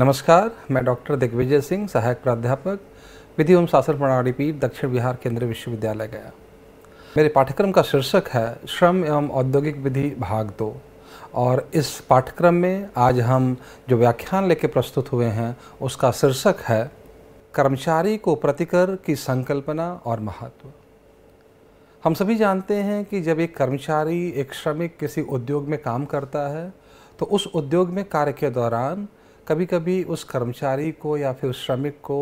नमस्कार मैं डॉक्टर दिग्विजय सिंह सहायक प्राध्यापक विधि एवं शासन प्रणाली पीठ दक्षिण बिहार केंद्रीय विश्वविद्यालय गया मेरे पाठ्यक्रम का शीर्षक है श्रम एवं औद्योगिक विधि भाग दो और इस पाठ्यक्रम में आज हम जो व्याख्यान लेके प्रस्तुत हुए हैं उसका शीर्षक है कर्मचारी को प्रतिकर की संकल्पना और महत्व हम सभी जानते हैं कि जब एक कर्मचारी एक श्रमिक किसी उद्योग में काम करता है तो उस उद्योग में कार्य के दौरान कभी कभी उस कर्मचारी को या फिर उस श्रमिक को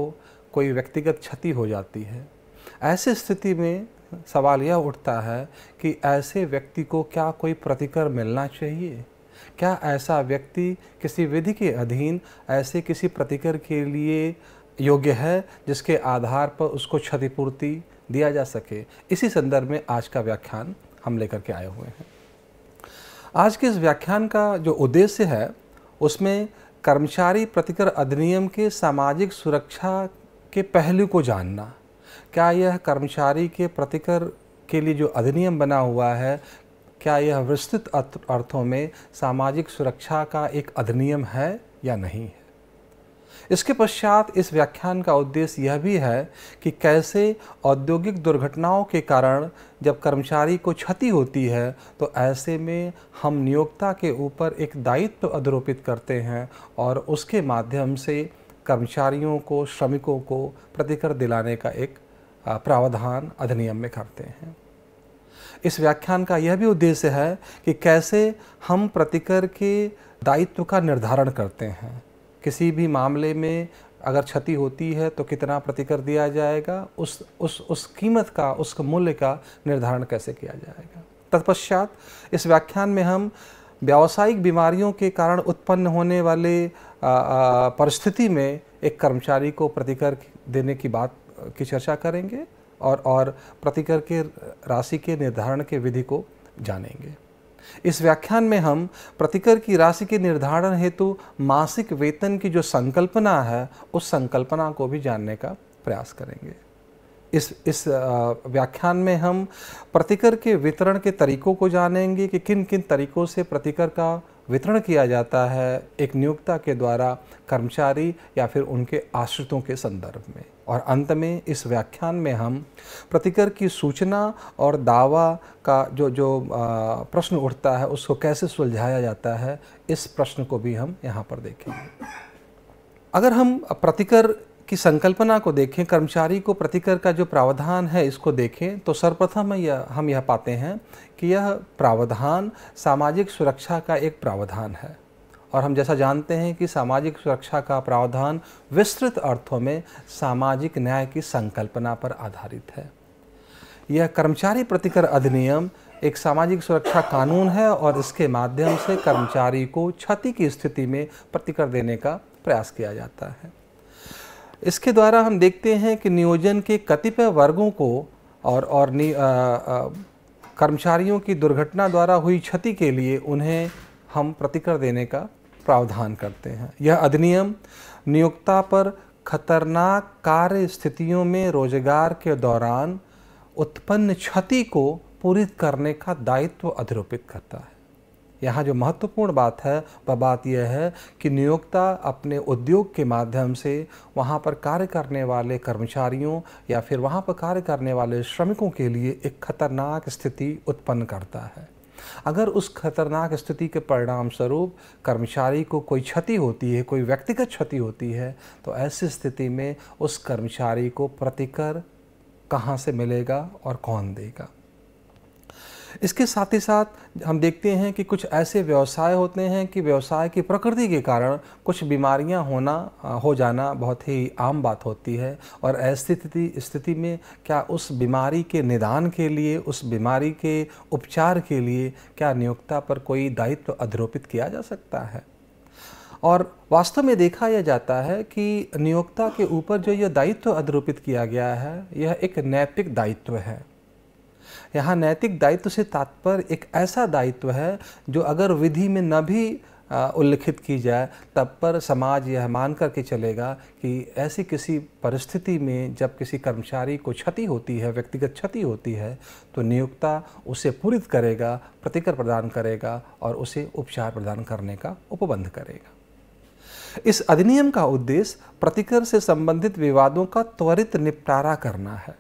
कोई व्यक्तिगत क्षति हो जाती है ऐसी स्थिति में सवाल यह उठता है कि ऐसे व्यक्ति को क्या कोई प्रतिकर मिलना चाहिए क्या ऐसा व्यक्ति किसी विधि के अधीन ऐसे किसी प्रतिकर के लिए योग्य है जिसके आधार पर उसको क्षतिपूर्ति दिया जा सके इसी संदर्भ में आज का व्याख्यान हम लेकर के आए हुए हैं आज के इस व्याख्यान का जो उद्देश्य है उसमें कर्मचारी प्रतिकर अधिनियम के सामाजिक सुरक्षा के पहलू को जानना क्या यह कर्मचारी के प्रतिकर के लिए जो अधिनियम बना हुआ है क्या यह विस्तृत अर्थों में सामाजिक सुरक्षा का एक अधिनियम है या नहीं इसके पश्चात इस व्याख्यान का उद्देश्य यह भी है कि कैसे औद्योगिक दुर्घटनाओं के कारण जब कर्मचारी को क्षति होती है तो ऐसे में हम नियोक्ता के ऊपर एक दायित्व अधरोपित करते हैं और उसके माध्यम से कर्मचारियों को श्रमिकों को प्रतिकर दिलाने का एक प्रावधान अधिनियम में करते हैं इस व्याख्यान का यह भी उद्देश्य है कि कैसे हम प्रतिकर के दायित्व का निर्धारण करते हैं किसी भी मामले में अगर क्षति होती है तो कितना प्रतिकर दिया जाएगा उस उस उस कीमत का उस मूल्य का निर्धारण कैसे किया जाएगा तत्पश्चात इस व्याख्यान में हम व्यावसायिक बीमारियों के कारण उत्पन्न होने वाले परिस्थिति में एक कर्मचारी को प्रतिकर देने की बात की चर्चा करेंगे और और प्रतिकर के राशि के निर्धारण के विधि को जानेंगे इस व्याख्यान में हम प्रतिकर की राशि के निर्धारण हेतु मासिक वेतन की जो संकल्पना है उस संकल्पना को भी जानने का प्रयास करेंगे इस इस व्याख्यान में हम प्रतिकर के वितरण के तरीकों को जानेंगे कि किन किन तरीकों से प्रतिकर का वितरण किया जाता है एक नियोक्ता के द्वारा कर्मचारी या फिर उनके आश्रितों के संदर्भ में और अंत में इस व्याख्यान में हम प्रतिकर की सूचना और दावा का जो जो प्रश्न उठता है उसको कैसे सुलझाया जाता है इस प्रश्न को भी हम यहाँ पर देखेंगे अगर हम प्रतिकर की संकल्पना को देखें कर्मचारी को प्रतिकर का जो प्रावधान है इसको देखें तो सर्वप्रथम यह हम यह पाते हैं कि यह प्रावधान सामाजिक सुरक्षा का एक प्रावधान है और हम जैसा जानते हैं कि सामाजिक सुरक्षा का प्रावधान विस्तृत अर्थों में सामाजिक न्याय की संकल्पना पर आधारित है यह कर्मचारी प्रतिकर अधिनियम एक सामाजिक सुरक्षा कानून है और इसके माध्यम से कर्मचारी को क्षति की स्थिति में प्रतिकर देने का प्रयास किया जाता है इसके द्वारा हम देखते हैं कि नियोजन के कतिपय वर्गों को और और नि, आ, आ, कर्मचारियों की दुर्घटना द्वारा हुई क्षति के लिए उन्हें हम प्रतिकर देने का प्रावधान करते हैं यह अधिनियम नियोक्ता पर खतरनाक कार्य स्थितियों में रोजगार के दौरान उत्पन्न क्षति को पूरित करने का दायित्व अधिरोपित करता है यहाँ जो महत्वपूर्ण बात है वह बात यह है कि नियोक्ता अपने उद्योग के माध्यम से वहाँ पर कार्य करने वाले कर्मचारियों या फिर वहाँ पर कार्य करने वाले श्रमिकों के लिए एक खतरनाक स्थिति उत्पन्न करता है अगर उस खतरनाक स्थिति के परिणाम स्वरूप कर्मचारी को कोई क्षति होती है कोई व्यक्तिगत क्षति होती है तो ऐसी स्थिति में उस कर्मचारी को प्रतिकर कहाँ से मिलेगा और कौन देगा इसके साथ ही साथ हम देखते हैं कि कुछ ऐसे व्यवसाय होते हैं कि व्यवसाय की प्रकृति के कारण कुछ बीमारियां होना हो जाना बहुत ही आम बात होती है और ऐसी स्थिति में क्या उस बीमारी के निदान के लिए उस बीमारी के उपचार के लिए क्या नियोक्ता पर कोई दायित्व अधरोपित किया जा सकता है और वास्तव में देखा यह जाता है कि नियोक्ता के ऊपर जो यह दायित्व अधरोपित किया गया है यह एक नैतिक दायित्व है यहाँ नैतिक दायित्व से तात्पर्य एक ऐसा दायित्व है जो अगर विधि में न भी उल्लिखित की जाए तब पर समाज यह मान करके चलेगा कि ऐसी किसी परिस्थिति में जब किसी कर्मचारी को क्षति होती है व्यक्तिगत क्षति होती है तो नियोक्ता उसे पूरित करेगा प्रतिकर प्रदान करेगा और उसे उपचार प्रदान करने का उपबंध करेगा इस अधिनियम का उद्देश्य प्रतिकर से संबंधित विवादों का त्वरित निपटारा करना है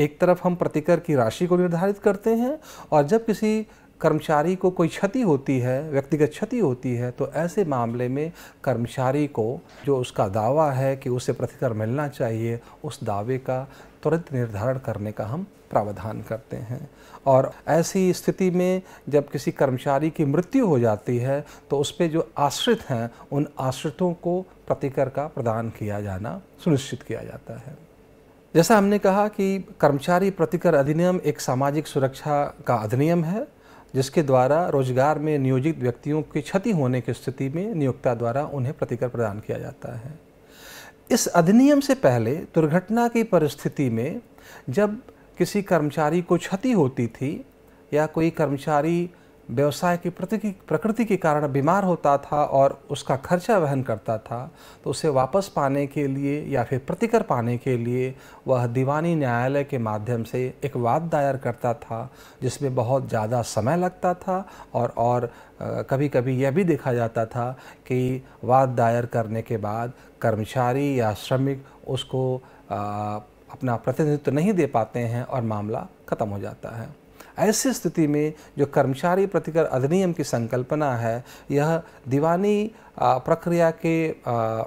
एक तरफ हम प्रतिकर की राशि को निर्धारित करते हैं और जब किसी कर्मचारी को कोई क्षति होती है व्यक्तिगत क्षति होती है तो ऐसे मामले में कर्मचारी को जो उसका दावा है कि उसे प्रतिकर मिलना चाहिए उस दावे का त्वरित निर्धारण करने का हम प्रावधान करते हैं और ऐसी स्थिति में जब किसी कर्मचारी की मृत्यु हो जाती है तो उस पर जो आश्रित हैं उन आश्रितों को प्रतिकर का प्रदान किया जाना सुनिश्चित किया जाता है जैसा हमने कहा कि कर्मचारी प्रतिकर अधिनियम एक सामाजिक सुरक्षा का अधिनियम है जिसके द्वारा रोजगार में नियोजित व्यक्तियों की क्षति होने की स्थिति में नियोक्ता द्वारा उन्हें प्रतिकर प्रदान किया जाता है इस अधिनियम से पहले दुर्घटना की परिस्थिति में जब किसी कर्मचारी को क्षति होती थी या कोई कर्मचारी व्यवसाय की प्रकृति के कारण बीमार होता था और उसका खर्चा वहन करता था तो उसे वापस पाने के लिए या फिर प्रतिकर पाने के लिए वह दीवानी न्यायालय के माध्यम से एक वाद दायर करता था जिसमें बहुत ज़्यादा समय लगता था और और कभी कभी यह भी देखा जाता था कि वाद दायर करने के बाद कर्मचारी या श्रमिक उसको अपना प्रतिनिधित्व नहीं दे पाते हैं और मामला ख़त्म हो जाता है ऐसी स्थिति में जो कर्मचारी प्रतिकर अधिनियम की संकल्पना है यह दीवानी प्रक्रिया के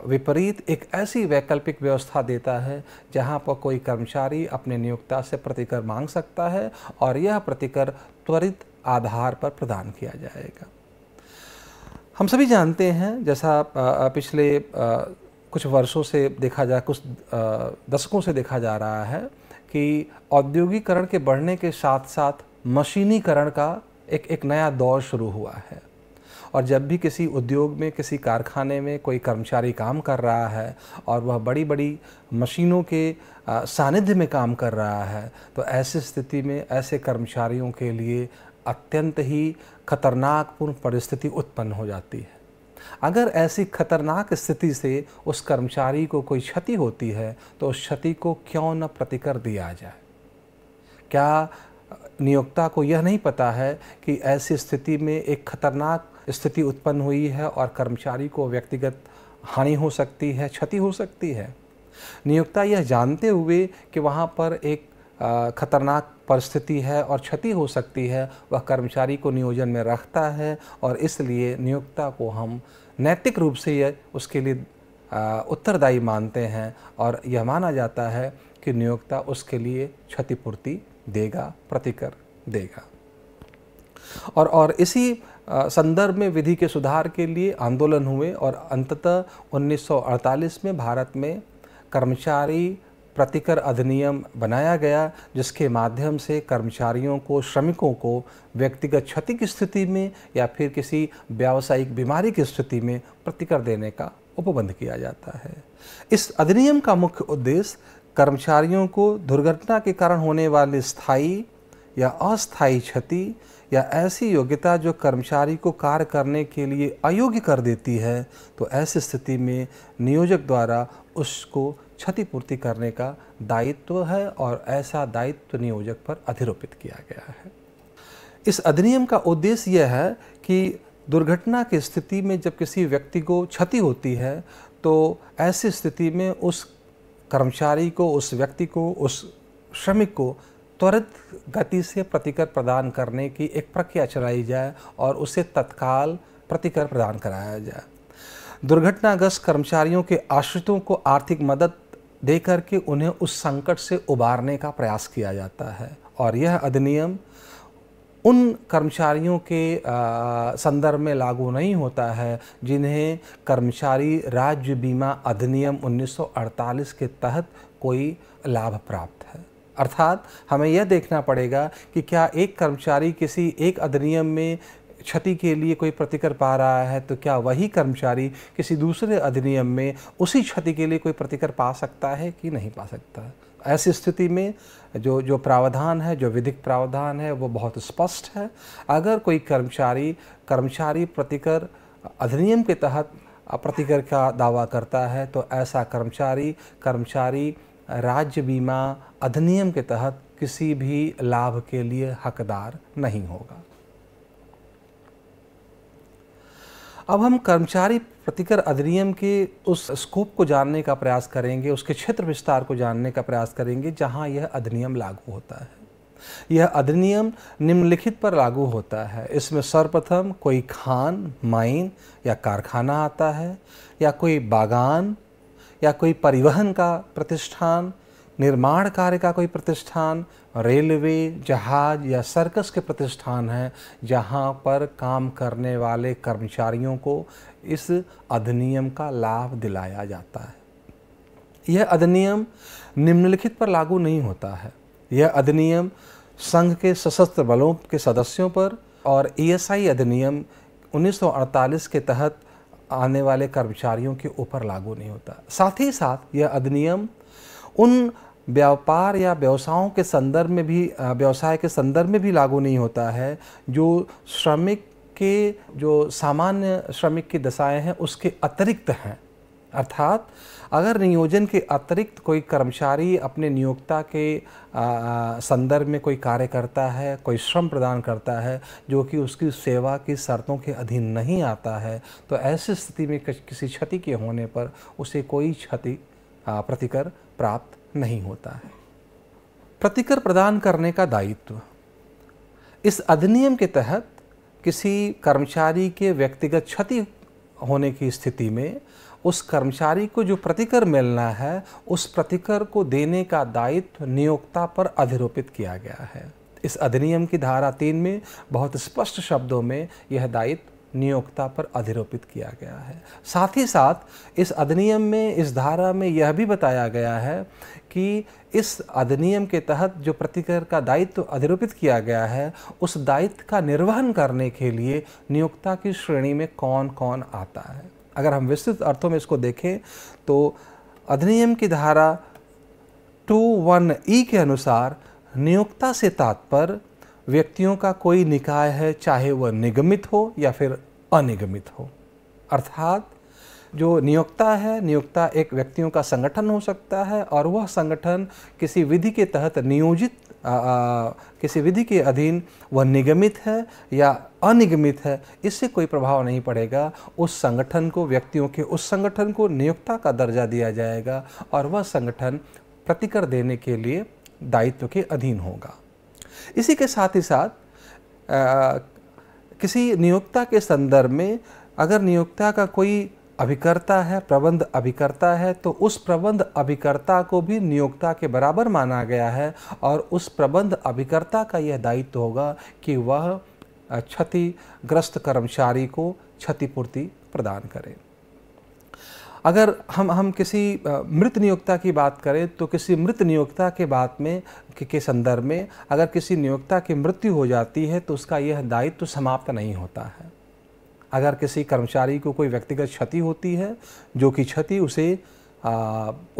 विपरीत एक ऐसी वैकल्पिक व्यवस्था देता है जहां पर कोई कर्मचारी अपने नियोक्ता से प्रतिकर मांग सकता है और यह प्रतिकर त्वरित आधार पर प्रदान किया जाएगा हम सभी जानते हैं जैसा पिछले कुछ वर्षों से देखा जा कुछ दशकों से देखा जा रहा है कि औद्योगिकरण के बढ़ने के साथ साथ मशीनीकरण का एक एक नया दौर शुरू हुआ है और जब भी किसी उद्योग में किसी कारखाने में कोई कर्मचारी काम कर रहा है और वह बड़ी बड़ी मशीनों के सानिध्य में काम कर रहा है तो ऐसी स्थिति में ऐसे कर्मचारियों के लिए अत्यंत ही खतरनाकपूर्ण परिस्थिति उत्पन्न हो जाती है अगर ऐसी खतरनाक स्थिति से उस कर्मचारी को कोई क्षति होती है तो उस क्षति को क्यों न प्रतिकर दिया जाए क्या नियोक्ता को यह नहीं पता है कि ऐसी स्थिति में एक खतरनाक स्थिति उत्पन्न हुई है और कर्मचारी को व्यक्तिगत हानि हो सकती है क्षति हो सकती है नियोक्ता यह जानते हुए कि वहाँ पर एक खतरनाक परिस्थिति है और क्षति हो सकती है वह कर्मचारी को नियोजन में रखता है और इसलिए नियोक्ता को हम नैतिक रूप से यह उसके लिए उत्तरदायी मानते हैं और यह माना जाता है कि नियोक्ता उसके लिए क्षतिपूर्ति देगा प्रतिकर देगा और और इसी संदर्भ में विधि के सुधार के लिए आंदोलन हुए और अंततः 1948 में भारत में कर्मचारी प्रतिकर अधिनियम बनाया गया जिसके माध्यम से कर्मचारियों को श्रमिकों को व्यक्तिगत क्षति की स्थिति में या फिर किसी व्यावसायिक बीमारी की स्थिति में प्रतिकर देने का उपबंध किया जाता है इस अधिनियम का मुख्य उद्देश्य कर्मचारियों को दुर्घटना के कारण होने वाली स्थायी या अस्थायी क्षति या ऐसी योग्यता जो कर्मचारी को कार्य करने के लिए अयोग्य कर देती है तो ऐसी स्थिति में नियोजक द्वारा उसको क्षतिपूर्ति करने का दायित्व है और ऐसा दायित्व नियोजक पर अधिरोपित किया गया है इस अधिनियम का उद्देश्य यह है कि दुर्घटना की स्थिति में जब किसी व्यक्ति को क्षति होती है तो ऐसी स्थिति में उस कर्मचारी को उस व्यक्ति को उस श्रमिक को त्वरित गति से प्रतिकर प्रदान करने की एक प्रक्रिया चलाई जाए और उसे तत्काल प्रतिकर प्रदान कराया जाए दुर्घटनाग्रस्त कर्मचारियों के आश्रितों को आर्थिक मदद देकर के उन्हें उस संकट से उबारने का प्रयास किया जाता है और यह अधिनियम उन कर्मचारियों के संदर्भ में लागू नहीं होता है जिन्हें कर्मचारी राज्य बीमा अधिनियम 1948 के तहत कोई लाभ प्राप्त है अर्थात हमें यह देखना पड़ेगा कि क्या एक कर्मचारी किसी एक अधिनियम में क्षति के लिए कोई प्रतिकर पा रहा है तो क्या वही कर्मचारी किसी दूसरे अधिनियम में उसी क्षति के लिए कोई प्रतिकर पा सकता है कि नहीं पा सकता ऐसी स्थिति में जो जो प्रावधान है जो विधिक प्रावधान है वो बहुत स्पष्ट है अगर कोई कर्मचारी कर्मचारी प्रतिकर अधिनियम के तहत प्रतिकर का दावा करता है तो ऐसा कर्मचारी कर्मचारी राज्य बीमा अधिनियम के तहत किसी भी लाभ के लिए हकदार नहीं होगा अब हम कर्मचारी प्रतिकर अधिनियम के उस स्कोप को जानने का प्रयास करेंगे उसके क्षेत्र विस्तार को जानने का प्रयास करेंगे जहां यह अधिनियम लागू होता है यह अधिनियम निम्नलिखित पर लागू होता है इसमें सर्वप्रथम कोई खान माइन या कारखाना आता है या कोई बागान या कोई परिवहन का प्रतिष्ठान निर्माण कार्य का कोई प्रतिष्ठान रेलवे जहाज या सर्कस के प्रतिष्ठान हैं जहाँ पर काम करने वाले कर्मचारियों को इस अधिनियम का लाभ दिलाया जाता है यह अधिनियम निम्नलिखित पर लागू नहीं होता है यह अधिनियम संघ के सशस्त्र बलों के सदस्यों पर और ईएसआई e अधिनियम 1948 के तहत आने वाले कर्मचारियों के ऊपर लागू नहीं होता साथ ही साथ यह अधिनियम उन व्यापार या व्यवसायों के संदर्भ में भी व्यवसाय के संदर्भ में भी लागू नहीं होता है जो श्रमिक के जो सामान्य श्रमिक की दशाएं हैं उसके अतिरिक्त हैं अर्थात अगर नियोजन के अतिरिक्त कोई कर्मचारी अपने नियोक्ता के संदर्भ में कोई कार्य करता है कोई श्रम प्रदान करता है जो कि उसकी सेवा की शर्तों के अधीन नहीं आता है तो ऐसी स्थिति में किसी क्षति के होने पर उसे कोई क्षति प्रतिकर प्राप्त नहीं होता है प्रतिकर प्रदान करने का दायित्व इस अधिनियम के तहत किसी कर्मचारी के व्यक्तिगत क्षति होने की स्थिति में उस कर्मचारी को जो प्रतिकर मिलना है उस प्रतिकर को देने का दायित्व नियोक्ता पर अधिरोपित किया गया है इस अधिनियम की धारा तीन में बहुत स्पष्ट शब्दों में यह दायित्व नियोक्ता पर अधिरोपित किया गया है साथ ही साथ इस अधिनियम में इस धारा में यह भी बताया गया है कि इस अधिनियम के तहत जो प्रतिकर का दायित्व अधिरोपित किया गया है उस दायित्व का निर्वहन करने के लिए नियोक्ता की श्रेणी में कौन कौन आता है अगर हम विस्तृत अर्थों में इसको देखें तो अधिनियम की धारा टू वन ई के अनुसार नियोक्ता से तात्पर्य व्यक्तियों का कोई निकाय है चाहे वह निगमित हो या फिर अनिगमित हो अर्थात जो नियोक्ता है नियोक्ता एक व्यक्तियों का संगठन हो सकता है और वह संगठन किसी विधि के तहत नियोजित आ, आ, किसी विधि के अधीन वह निगमित है या अनिगमित है इससे कोई प्रभाव नहीं पड़ेगा उस संगठन को व्यक्तियों के उस संगठन को नियोक्ता का दर्जा दिया जाएगा और वह संगठन प्रतिकर देने के लिए दायित्व के अधीन होगा इसी के साथ ही साथ आ, किसी नियोक्ता के संदर्भ में अगर नियोक्ता का कोई अभिकर्ता है प्रबंध अभिकर्ता है तो उस प्रबंध अभिकर्ता को भी नियोक्ता के बराबर माना गया है और उस प्रबंध अभिकर्ता का यह दायित्व होगा कि वह क्षतिग्रस्त कर्मचारी को क्षतिपूर्ति प्रदान करें अगर हम हम किसी मृत नियोक्ता की बात करें तो किसी मृत नियोक्ता के बात में के संदर्भ में अगर किसी नियोक्ता की मृत्यु हो जाती है तो उसका यह दायित्व तो समाप्त नहीं होता है अगर किसी कर्मचारी को कोई व्यक्तिगत क्षति होती है जो कि क्षति उसे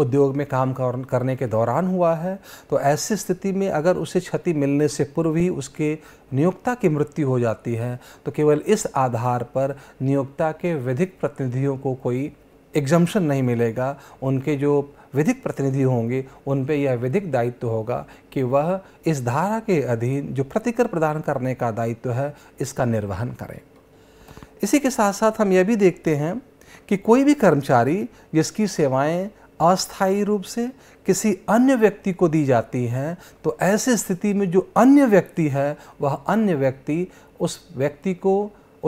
उद्योग में काम करने के दौरान हुआ है तो ऐसी स्थिति में अगर उसे क्षति मिलने से पूर्व ही उसके नियोक्ता की मृत्यु हो जाती है तो केवल इस आधार पर नियोक्ता के विधिक प्रतिनिधियों को कोई एग्जम्पन नहीं मिलेगा उनके जो विधिक प्रतिनिधि होंगे उन पर यह विधिक दायित्व तो होगा कि वह इस धारा के अधीन जो प्रतिकर प्रदान करने का दायित्व तो है इसका निर्वहन करें इसी के साथ साथ हम यह भी देखते हैं कि कोई भी कर्मचारी जिसकी सेवाएं अस्थायी रूप से किसी अन्य व्यक्ति को दी जाती हैं तो ऐसे स्थिति में जो अन्य व्यक्ति है वह अन्य व्यक्ति उस व्यक्ति को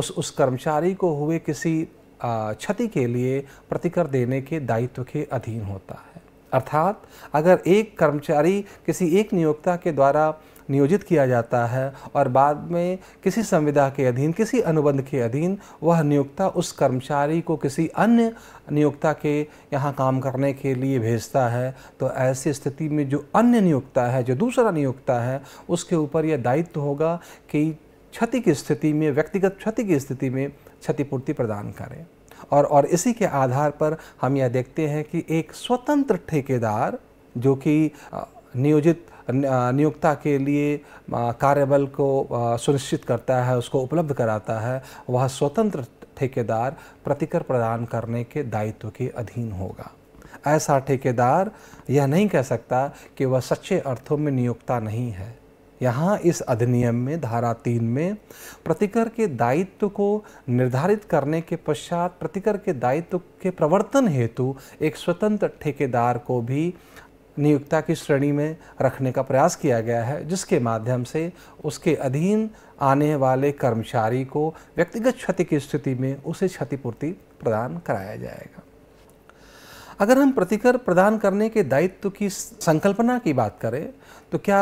उस उस कर्मचारी को हुए किसी क्षति के लिए प्रतिकर देने के दायित्व के अधीन होता है अर्थात अगर एक कर्मचारी किसी एक नियोक्ता के द्वारा नियोजित किया जाता है और बाद में किसी संविदा के अधीन किसी अनुबंध के अधीन वह नियोक्ता उस कर्मचारी को किसी अन्य नियोक्ता के यहाँ काम करने के लिए भेजता है तो ऐसी स्थिति में जो अन्य नियोक्ता है जो दूसरा नियोक्ता है उसके ऊपर यह दायित्व होगा कि क्षति की स्थिति में व्यक्तिगत क्षति की स्थिति में क्षतिपूर्ति प्रदान करें और और इसी के आधार पर हम यह देखते हैं कि एक स्वतंत्र ठेकेदार जो कि नियोजित नियोक्ता के लिए कार्यबल को सुनिश्चित करता है उसको उपलब्ध कराता है वह स्वतंत्र ठेकेदार प्रतिकर प्रदान करने के दायित्व के अधीन होगा ऐसा ठेकेदार यह नहीं कह सकता कि वह सच्चे अर्थों में नियोक्ता नहीं है यहाँ इस अधिनियम में धारा तीन में प्रतिकर के दायित्व को निर्धारित करने के पश्चात प्रतिकर के दायित्व के प्रवर्तन हेतु एक स्वतंत्र ठेकेदार को भी नियुक्ता की श्रेणी में रखने का प्रयास किया गया है जिसके माध्यम से उसके अधीन आने वाले कर्मचारी को व्यक्तिगत क्षति की स्थिति में उसे क्षतिपूर्ति प्रदान कराया जाएगा अगर हम प्रतिकर प्रदान करने के दायित्व की संकल्पना की बात करें तो क्या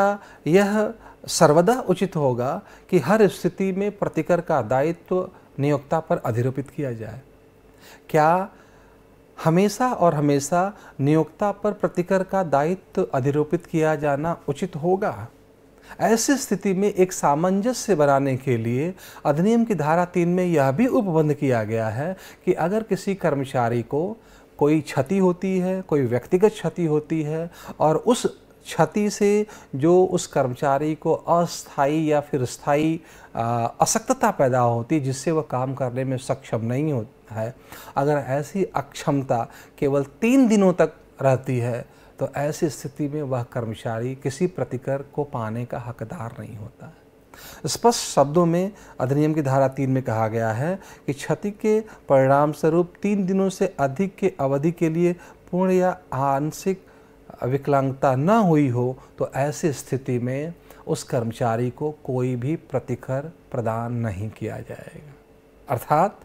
यह सर्वदा उचित होगा कि हर स्थिति में प्रतिकर का दायित्व तो नियोक्ता पर अधिरोपित किया जाए क्या हमेशा और हमेशा नियोक्ता पर प्रतिकर का दायित्व तो अधिरोपित किया जाना उचित होगा ऐसी स्थिति में एक सामंजस्य बनाने के लिए अधिनियम की धारा तीन में यह भी उपबंध किया गया है कि अगर किसी कर्मचारी को कोई क्षति होती है कोई व्यक्तिगत क्षति होती है और उस क्षति से जो उस कर्मचारी को अस्थाई या फिर स्थायी असक्तता पैदा होती जिससे वह काम करने में सक्षम नहीं हो है अगर ऐसी अक्षमता केवल तीन दिनों तक रहती है तो ऐसी स्थिति में वह कर्मचारी किसी प्रतिकर को पाने का हकदार नहीं होता है स्पष्ट शब्दों में अधिनियम की धारा तीन में कहा गया है कि क्षति के परिणाम स्वरूप तीन दिनों से अधिक के अवधि के लिए पूर्ण या आंशिक विकलांगता ना हुई हो तो ऐसी स्थिति में उस कर्मचारी को कोई भी प्रतिकर प्रदान नहीं किया जाएगा अर्थात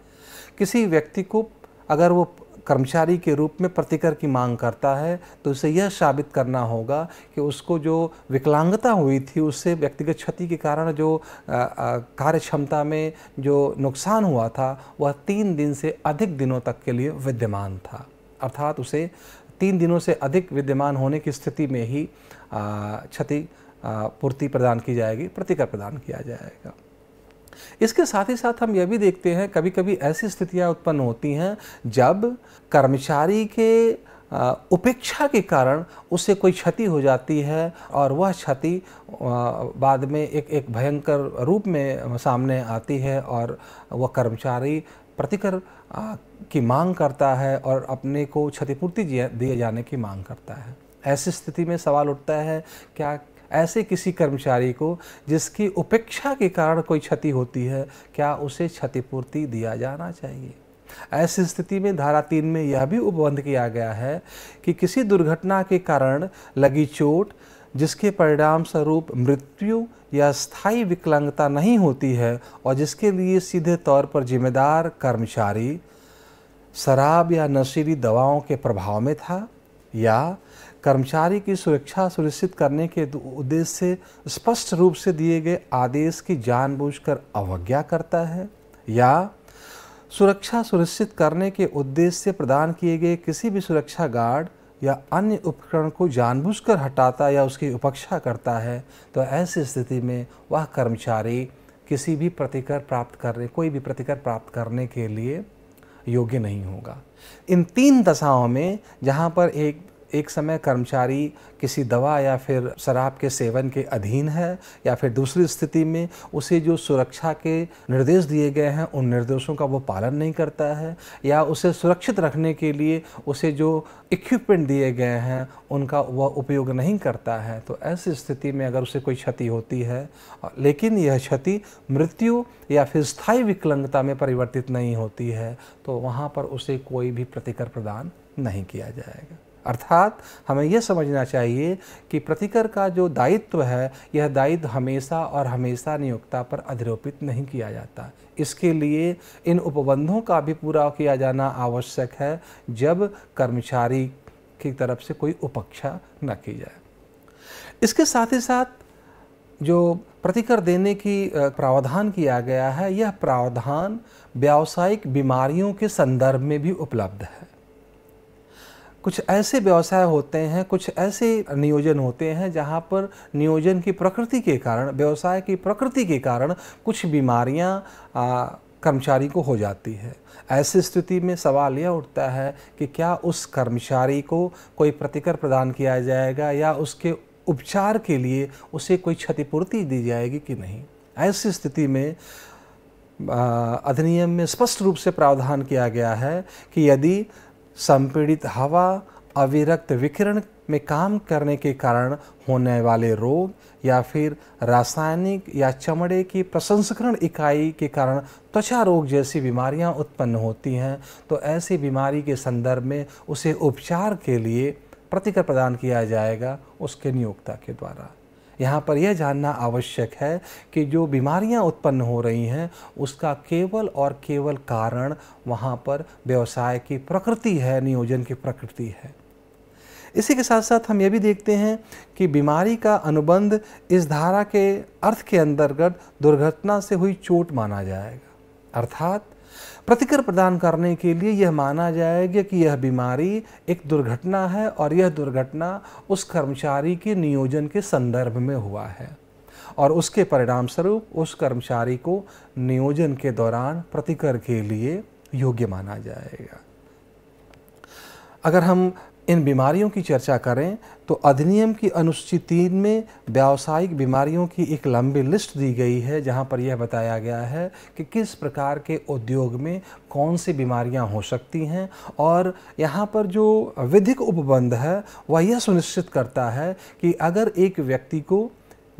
किसी व्यक्ति को अगर वो कर्मचारी के रूप में प्रतिकर की मांग करता है तो उसे यह साबित करना होगा कि उसको जो विकलांगता हुई थी उससे व्यक्तिगत क्षति के कारण जो कार्य क्षमता में जो नुकसान हुआ था वह तीन दिन से अधिक दिनों तक के लिए विद्यमान था अर्थात उसे तीन दिनों से अधिक विद्यमान होने की स्थिति में ही क्षति पूर्ति प्रदान की जाएगी प्रतिकर प्रदान किया जाएगा इसके साथ ही साथ हम यह भी देखते हैं कभी कभी ऐसी स्थितियां उत्पन्न होती हैं जब कर्मचारी के उपेक्षा के कारण उसे कोई क्षति हो जाती है और वह क्षति बाद में एक एक भयंकर रूप में सामने आती है और वह कर्मचारी प्रतिकर की मांग करता है और अपने को क्षतिपूर्ति दिए जाने की मांग करता है ऐसी स्थिति में सवाल उठता है क्या ऐसे किसी कर्मचारी को जिसकी उपेक्षा के कारण कोई क्षति होती है क्या उसे क्षतिपूर्ति दिया जाना चाहिए ऐसी स्थिति में धारा तीन में यह भी उपबंध किया गया है कि किसी दुर्घटना के कारण लगी चोट जिसके परिणाम स्वरूप मृत्यु या स्थायी विकलांगता नहीं होती है और जिसके लिए सीधे तौर पर जिम्मेदार कर्मचारी शराब या नशीली दवाओं के प्रभाव में था या कर्मचारी की सुरक्षा सुनिश्चित करने के उद्देश्य से स्पष्ट रूप से दिए गए आदेश की जानबूझकर अवज्ञा करता है या सुरक्षा सुनिश्चित करने के उद्देश्य से प्रदान किए गए किसी भी सुरक्षा गार्ड या अन्य उपकरण को जानबूझकर हटाता या उसकी उपेक्षा करता है तो ऐसी स्थिति में वह कर्मचारी किसी भी प्रतिकर प्राप्त करने कोई भी प्रतिकर प्राप्त करने के लिए योग्य नहीं होगा इन तीन दशाओं में जहाँ पर एक एक समय कर्मचारी किसी दवा या फिर शराब के सेवन के अधीन है या फिर दूसरी स्थिति में उसे जो सुरक्षा के निर्देश दिए गए हैं उन निर्देशों का वो पालन नहीं करता है या उसे सुरक्षित रखने के लिए उसे जो इक्विपमेंट दिए गए हैं उनका वह उपयोग नहीं करता है तो ऐसी स्थिति में अगर उसे कोई क्षति होती है लेकिन यह क्षति मृत्यु या फिर स्थायी विकलंगता में परिवर्तित नहीं होती है तो वहाँ पर उसे कोई भी प्रतिकर प्रदान नहीं किया जाएगा अर्थात हमें यह समझना चाहिए कि प्रतिकर का जो दायित्व है यह दायित्व हमेशा और हमेशा नियोक्ता पर अधिरोपित नहीं किया जाता इसके लिए इन उपबंधों का भी पूरा किया जाना आवश्यक है जब कर्मचारी की तरफ से कोई उपेक्षा न की जाए इसके साथ ही साथ जो प्रतिकर देने की प्रावधान किया गया है यह प्रावधान व्यावसायिक बीमारियों के संदर्भ में भी उपलब्ध है कुछ ऐसे व्यवसाय होते हैं कुछ ऐसे नियोजन होते हैं जहाँ पर नियोजन की प्रकृति के कारण व्यवसाय की प्रकृति के कारण कुछ बीमारियाँ कर्मचारी को हो जाती है ऐसी स्थिति में सवाल यह उठता है कि क्या उस कर्मचारी को कोई प्रतिकर प्रदान किया जाएगा या उसके उपचार के लिए उसे कोई क्षतिपूर्ति दी जाएगी कि नहीं ऐसी स्थिति में अधिनियम में स्पष्ट रूप से प्रावधान किया गया है कि यदि संपीड़ित हवा अविरक्त विकिरण में काम करने के कारण होने वाले रोग या फिर रासायनिक या चमड़े की प्रसंस्करण इकाई के कारण त्वचा रोग जैसी बीमारियां उत्पन्न होती हैं तो ऐसी बीमारी के संदर्भ में उसे उपचार के लिए प्रतिकर प्रदान किया जाएगा उसके नियोक्ता के द्वारा यहाँ पर यह जानना आवश्यक है कि जो बीमारियाँ उत्पन्न हो रही हैं उसका केवल और केवल कारण वहाँ पर व्यवसाय की प्रकृति है नियोजन की प्रकृति है इसी के साथ साथ हम ये भी देखते हैं कि बीमारी का अनुबंध इस धारा के अर्थ के अंतर्गत दुर्घटना से हुई चोट माना जाएगा अर्थात प्रतिकर प्रदान करने के लिए यह माना जाएगा कि यह बीमारी एक दुर्घटना है और यह दुर्घटना उस कर्मचारी के नियोजन के संदर्भ में हुआ है और उसके परिणाम स्वरूप उस कर्मचारी को नियोजन के दौरान प्रतिकर के लिए योग्य माना जाएगा अगर हम इन बीमारियों की चर्चा करें तो अधिनियम की अनुसूची तीन में व्यावसायिक बीमारियों की एक लंबी लिस्ट दी गई है जहां पर यह बताया गया है कि किस प्रकार के उद्योग में कौन सी बीमारियां हो सकती हैं और यहां पर जो विधिक उपबंध है वह यह सुनिश्चित करता है कि अगर एक व्यक्ति को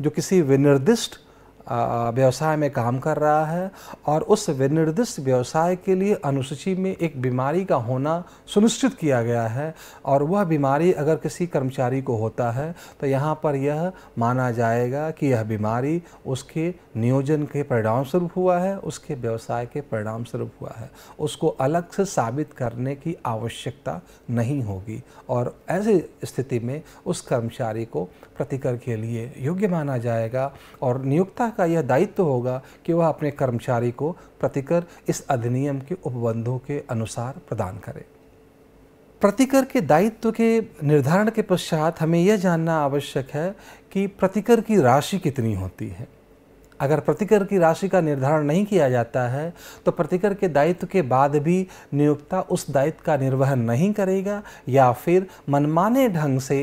जो किसी विनिर्दिष्ट व्यवसाय में काम कर रहा है और उस विनिर्दिष्ट व्यवसाय के लिए अनुसूची में एक बीमारी का होना सुनिश्चित किया गया है और वह बीमारी अगर किसी कर्मचारी को होता है तो यहाँ पर यह माना जाएगा कि यह बीमारी उसके नियोजन के परिणाम स्वरूप हुआ है उसके व्यवसाय के परिणाम स्वरूप हुआ है उसको अलग से साबित करने की आवश्यकता नहीं होगी और ऐसी स्थिति में उस कर्मचारी को प्रतिकर के लिए योग्य माना जाएगा और नियोक्ता का यह दायित्व तो होगा कि वह अपने कर्मचारी को प्रतिकर इस अधिनियम के उपबंधों के अनुसार प्रदान करे प्रतिकर के दायित्व के निर्धारण के पश्चात हमें यह जानना आवश्यक है कि प्रतिकर की राशि कितनी होती है अगर प्रतिकर की राशि का निर्धारण नहीं किया जाता है तो प्रतिकर के दायित्व के बाद भी नियोक्ता उस दायित्व का निर्वहन नहीं करेगा या फिर मनमाने ढंग से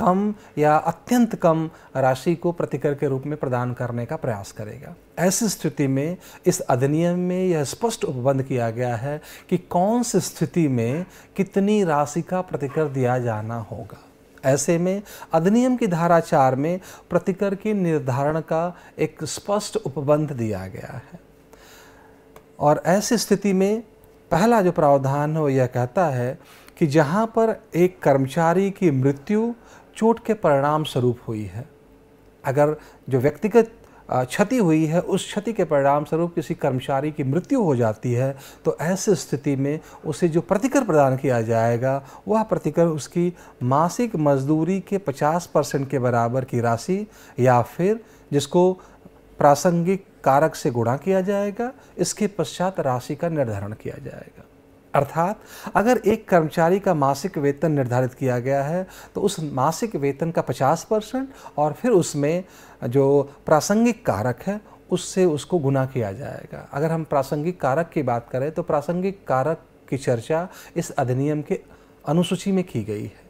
कम या अत्यंत कम राशि को प्रतिकर के रूप में प्रदान करने का प्रयास करेगा ऐसी स्थिति में इस अधिनियम में यह स्पष्ट उपबंध किया गया है कि कौन सी स्थिति में कितनी राशि का प्रतिकर दिया जाना होगा ऐसे में अधिनियम की धारा चार में प्रतिकर के निर्धारण का एक स्पष्ट उपबंध दिया गया है और ऐसी स्थिति में पहला जो प्रावधान है वो यह कहता है कि जहाँ पर एक कर्मचारी की मृत्यु चोट के परिणाम स्वरूप हुई है अगर जो व्यक्तिगत क्षति हुई है उस क्षति के परिणाम स्वरूप किसी कर्मचारी की मृत्यु हो जाती है तो ऐसे स्थिति में उसे जो प्रतिकर प्रदान किया जाएगा वह प्रतिकर उसकी मासिक मजदूरी के 50 परसेंट के बराबर की राशि या फिर जिसको प्रासंगिक कारक से गुणा किया जाएगा इसके पश्चात राशि का निर्धारण किया जाएगा अर्थात अगर एक कर्मचारी का मासिक वेतन निर्धारित किया गया है तो उस मासिक वेतन का 50 परसेंट और फिर उसमें जो प्रासंगिक कारक है उससे उसको गुना किया जाएगा अगर हम प्रासंगिक कारक की बात करें तो प्रासंगिक कारक की चर्चा इस अधिनियम के अनुसूची में की गई है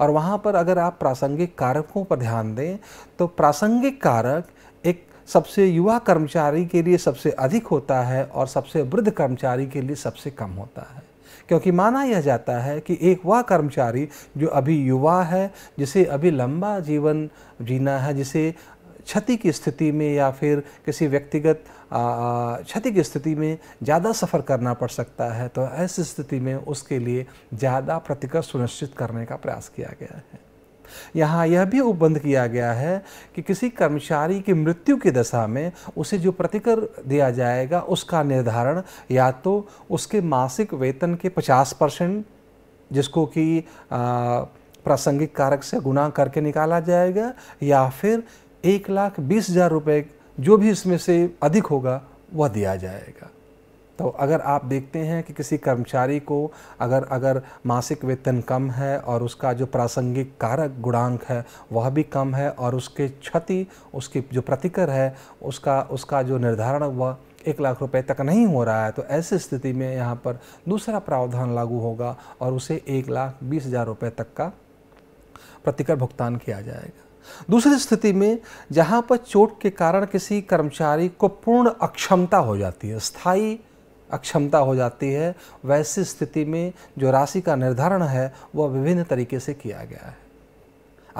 और वहाँ पर अगर आप प्रासंगिक कारकों पर ध्यान दें तो प्रासंगिक कारक एक सबसे युवा कर्मचारी के लिए सबसे अधिक होता है और सबसे वृद्ध कर्मचारी के लिए सबसे कम होता है क्योंकि माना यह जाता है कि एक वह कर्मचारी जो अभी युवा है जिसे अभी लंबा जीवन जीना है जिसे क्षति की स्थिति में या फिर किसी व्यक्तिगत क्षति की स्थिति में ज़्यादा सफ़र करना पड़ सकता है तो ऐसी स्थिति में उसके लिए ज़्यादा प्रतिकर सुनिश्चित करने का प्रयास किया गया है यहाँ यह भी उपबंध किया गया है कि किसी कर्मचारी की मृत्यु की दशा में उसे जो प्रतिकर दिया जाएगा उसका निर्धारण या तो उसके मासिक वेतन के 50 परसेंट जिसको कि प्रासंगिक कारक से गुना करके निकाला जाएगा या फिर एक लाख बीस हज़ार रुपये जो भी इसमें से अधिक होगा वह दिया जाएगा तो अगर आप देखते हैं कि किसी कर्मचारी को अगर अगर मासिक वेतन कम है और उसका जो प्रासंगिक कारक गुणांक है वह भी कम है और उसके क्षति उसकी जो प्रतिकर है उसका उसका जो निर्धारण वह एक लाख रुपए तक नहीं हो रहा है तो ऐसी स्थिति में यहाँ पर दूसरा प्रावधान लागू होगा और उसे एक लाख बीस हज़ार रुपये तक का प्रतिकर भुगतान किया जाएगा दूसरी स्थिति में जहाँ पर चोट के कारण किसी कर्मचारी को पूर्ण अक्षमता हो जाती है स्थायी अक्षमता हो जाती है वैसी स्थिति में जो राशि का निर्धारण है वह विभिन्न तरीके से किया गया है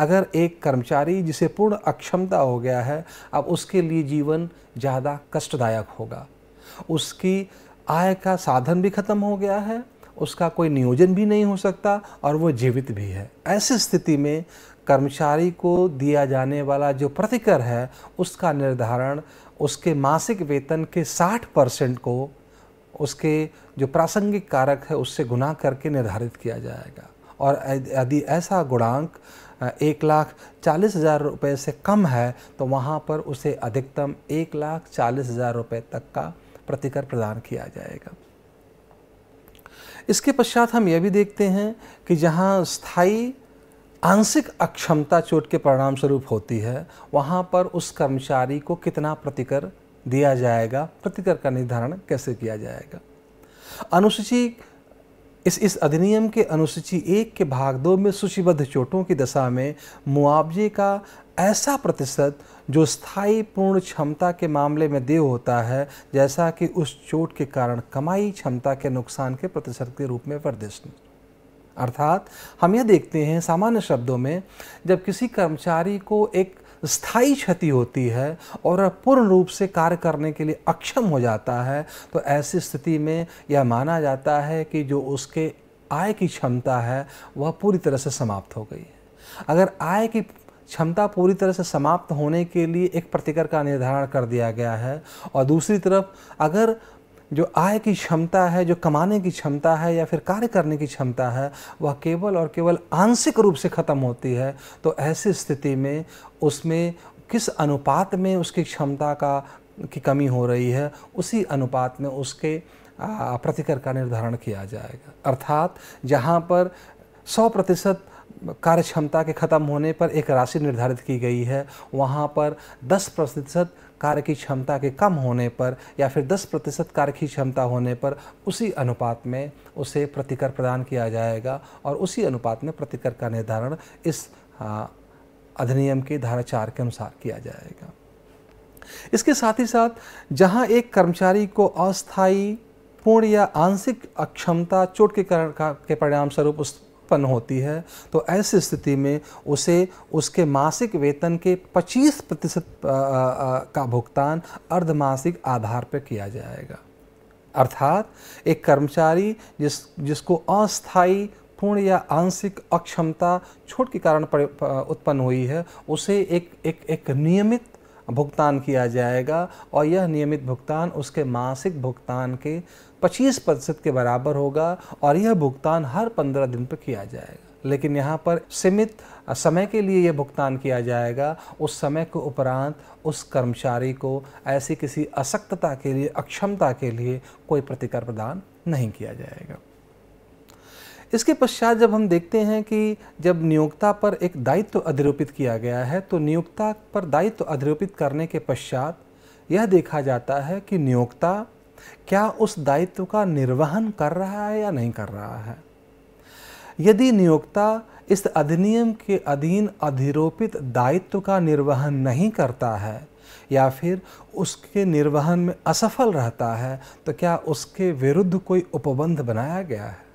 अगर एक कर्मचारी जिसे पूर्ण अक्षमता हो गया है अब उसके लिए जीवन ज़्यादा कष्टदायक होगा उसकी आय का साधन भी खत्म हो गया है उसका कोई नियोजन भी नहीं हो सकता और वो जीवित भी है ऐसी स्थिति में कर्मचारी को दिया जाने वाला जो प्रतिकर है उसका निर्धारण उसके मासिक वेतन के 60 परसेंट को उसके जो प्रासंगिक कारक है उससे गुना करके निर्धारित किया जाएगा और यदि ऐसा गुणांक एक लाख चालीस हज़ार रुपये से कम है तो वहाँ पर उसे अधिकतम एक लाख चालीस हज़ार रुपये तक का प्रतिकर प्रदान किया जाएगा इसके पश्चात हम यह भी देखते हैं कि जहाँ स्थायी आंशिक अक्षमता चोट के परिणाम स्वरूप होती है वहाँ पर उस कर्मचारी को कितना प्रतिकर दिया जाएगा प्रतिकर का निर्धारण कैसे किया जाएगा अनुसूची इस इस अधिनियम के अनुसूची एक के भाग दो में सूचीबद्ध चोटों की दशा में मुआवजे का ऐसा प्रतिशत जो स्थायी पूर्ण क्षमता के मामले में देव होता है जैसा कि उस चोट के कारण कमाई क्षमता के नुकसान के प्रतिशत के रूप में वर्धिष्ण अर्थात हम यह देखते हैं सामान्य शब्दों में जब किसी कर्मचारी को एक स्थायी क्षति होती है और पूर्ण रूप से कार्य करने के लिए अक्षम हो जाता है तो ऐसी स्थिति में यह माना जाता है कि जो उसके आय की क्षमता है वह पूरी तरह से समाप्त हो गई है अगर आय की क्षमता पूरी तरह से समाप्त होने के लिए एक प्रतिकर का निर्धारण कर दिया गया है और दूसरी तरफ अगर जो आय की क्षमता है जो कमाने की क्षमता है या फिर कार्य करने की क्षमता है वह केवल और केवल आंशिक रूप से ख़त्म होती है तो ऐसी स्थिति में उसमें किस अनुपात में उसकी क्षमता का की कमी हो रही है उसी अनुपात में उसके प्रतिकर का निर्धारण किया जाएगा अर्थात जहाँ पर 100 प्रतिशत कार्य क्षमता के ख़त्म होने पर एक राशि निर्धारित की गई है वहाँ पर 10 प्रतिशत कार्य की क्षमता के कम होने पर या फिर 10 प्रतिशत कार्य की क्षमता होने पर उसी अनुपात में उसे प्रतिकर प्रदान किया जाएगा और उसी अनुपात में प्रतिकर का निर्धारण इस अधिनियम के धारा चार के अनुसार किया जाएगा इसके साथ ही साथ जहां एक कर्मचारी को अस्थायी पूर्ण या आंशिक अक्षमता चोट के कारण के परिणाम स्वरूप उस उत्पन्न होती है तो ऐसी स्थिति में उसे उसके मासिक वेतन के 25 प्रतिशत का भुगतान अर्धमासिक आधार पर किया जाएगा अर्थात एक कर्मचारी जिस जिसको अस्थायी पूर्ण या आंशिक अक्षमता छोट के कारण उत्पन्न हुई है उसे एक एक एक नियमित भुगतान किया जाएगा और यह नियमित भुगतान उसके मासिक भुगतान के 25 प्रतिशत के बराबर होगा और यह भुगतान हर 15 दिन पर किया जाएगा लेकिन यहाँ पर सीमित समय के लिए यह भुगतान किया जाएगा उस समय के उपरांत उस कर्मचारी को ऐसी किसी असक्तता के लिए अक्षमता के लिए कोई प्रतिकार प्रदान नहीं किया जाएगा इसके पश्चात जब हम देखते हैं कि जब नियोक्ता पर एक दायित्व अधिरोपित किया गया है तो नियोक्ता पर दायित्व अधिरोपित करने के पश्चात यह देखा जाता है कि नियोक्ता क्या उस दायित्व का निर्वहन कर रहा है या नहीं कर रहा है यदि नियोक्ता इस अधिनियम के अधीन अधिरोपित दायित्व का निर्वहन नहीं करता है या फिर उसके निर्वहन में असफल रहता है तो क्या उसके विरुद्ध कोई उपबंध बनाया गया है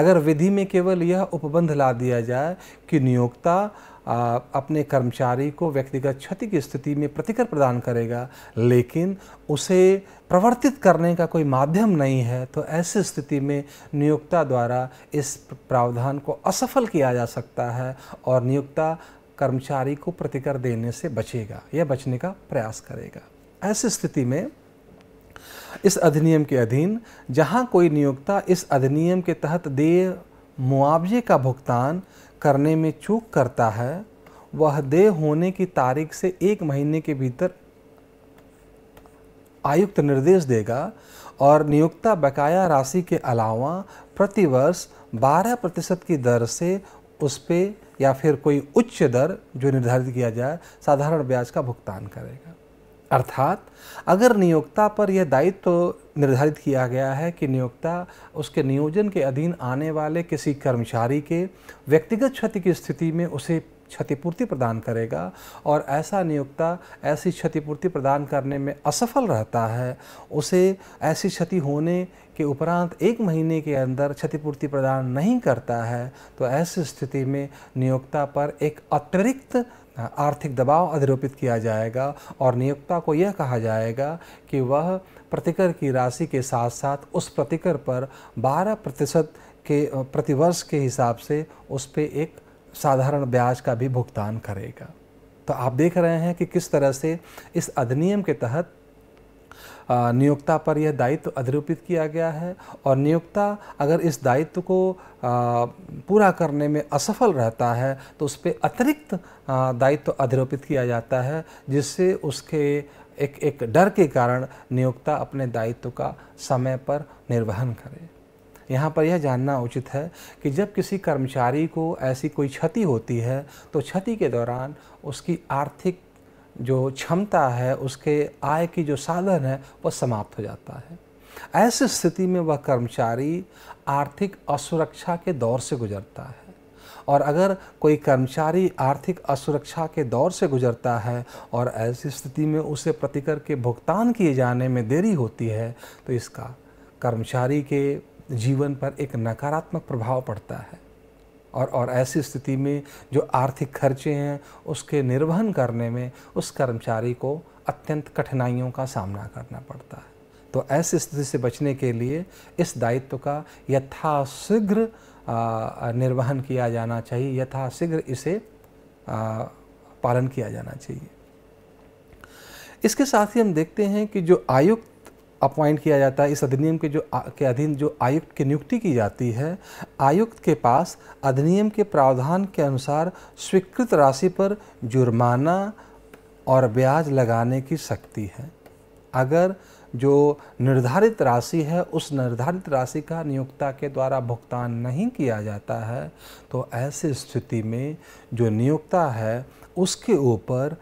अगर विधि में केवल यह उपबंध ला दिया जाए कि नियोक्ता अपने कर्मचारी को व्यक्तिगत क्षति की स्थिति में प्रतिकर प्रदान करेगा लेकिन उसे प्रवर्तित करने का कोई माध्यम नहीं है तो ऐसी स्थिति में नियोक्ता द्वारा इस प्रावधान को असफल किया जा सकता है और नियोक्ता कर्मचारी को प्रतिकर देने से बचेगा या बचने का प्रयास करेगा ऐसी स्थिति में इस अधिनियम के अधीन जहां कोई नियोक्ता इस अधिनियम के तहत देय मुआवजे का भुगतान करने में चूक करता है वह देय होने की तारीख से एक महीने के भीतर आयुक्त निर्देश देगा और नियोक्ता बकाया राशि के अलावा प्रतिवर्ष 12 प्रतिशत की दर से उस पर या फिर कोई उच्च दर जो निर्धारित किया जाए साधारण ब्याज का भुगतान करेगा अर्थात अगर नियोक्ता पर यह दायित्व तो निर्धारित किया गया है कि नियोक्ता उसके नियोजन के अधीन आने वाले किसी कर्मचारी के व्यक्तिगत क्षति की स्थिति में उसे क्षतिपूर्ति प्रदान करेगा और ऐसा नियोक्ता ऐसी क्षतिपूर्ति प्रदान करने में असफल रहता है उसे ऐसी क्षति होने के उपरांत एक महीने के अंदर क्षतिपूर्ति प्रदान नहीं करता है तो ऐसी स्थिति में नियोक्ता पर एक अतिरिक्त आर्थिक दबाव अधिरोपित किया जाएगा और नियोक्ता को यह कहा जाएगा कि वह प्रतिकर की राशि के साथ साथ उस प्रतिकर पर 12 प्रतिशत के प्रतिवर्ष के हिसाब से उस पर एक साधारण ब्याज का भी भुगतान करेगा तो आप देख रहे हैं कि किस तरह से इस अधिनियम के तहत नियोक्ता पर यह दायित्व अधिरूपित किया गया है और नियोक्ता अगर इस दायित्व को पूरा करने में असफल रहता है तो उस पर अतिरिक्त दायित्व अधिरोपित किया जाता है जिससे उसके एक एक डर के कारण नियोक्ता अपने दायित्व का समय पर निर्वहन करे यहाँ पर यह जानना उचित है कि जब किसी कर्मचारी को ऐसी कोई क्षति होती है तो क्षति के दौरान उसकी आर्थिक जो क्षमता है उसके आय की जो साधन है वह समाप्त हो जाता है ऐसी स्थिति में वह कर्मचारी आर्थिक असुरक्षा के दौर से गुजरता है और अगर कोई कर्मचारी आर्थिक असुरक्षा के दौर से गुजरता है और ऐसी स्थिति में उसे प्रतिकर के भुगतान किए जाने में देरी होती है तो इसका कर्मचारी के जीवन पर एक नकारात्मक प्रभाव पड़ता है और और ऐसी स्थिति में जो आर्थिक खर्चे हैं उसके निर्वहन करने में उस कर्मचारी को अत्यंत कठिनाइयों का सामना करना पड़ता है तो ऐसी स्थिति से बचने के लिए इस दायित्व का यथाशीघ्र निर्वहन किया जाना चाहिए यथाशीघ्र इसे आ, पालन किया जाना चाहिए इसके साथ ही हम देखते हैं कि जो आयुक्त अपॉइंट किया जाता है इस अधिनियम के जो के अधीन जो आयुक्त की नियुक्ति की जाती है आयुक्त के पास अधिनियम के प्रावधान के अनुसार स्वीकृत राशि पर जुर्माना और ब्याज लगाने की शक्ति है अगर जो निर्धारित राशि है उस निर्धारित राशि का नियोक्ता के द्वारा भुगतान नहीं किया जाता है तो ऐसी स्थिति में जो नियोक्ता है उसके ऊपर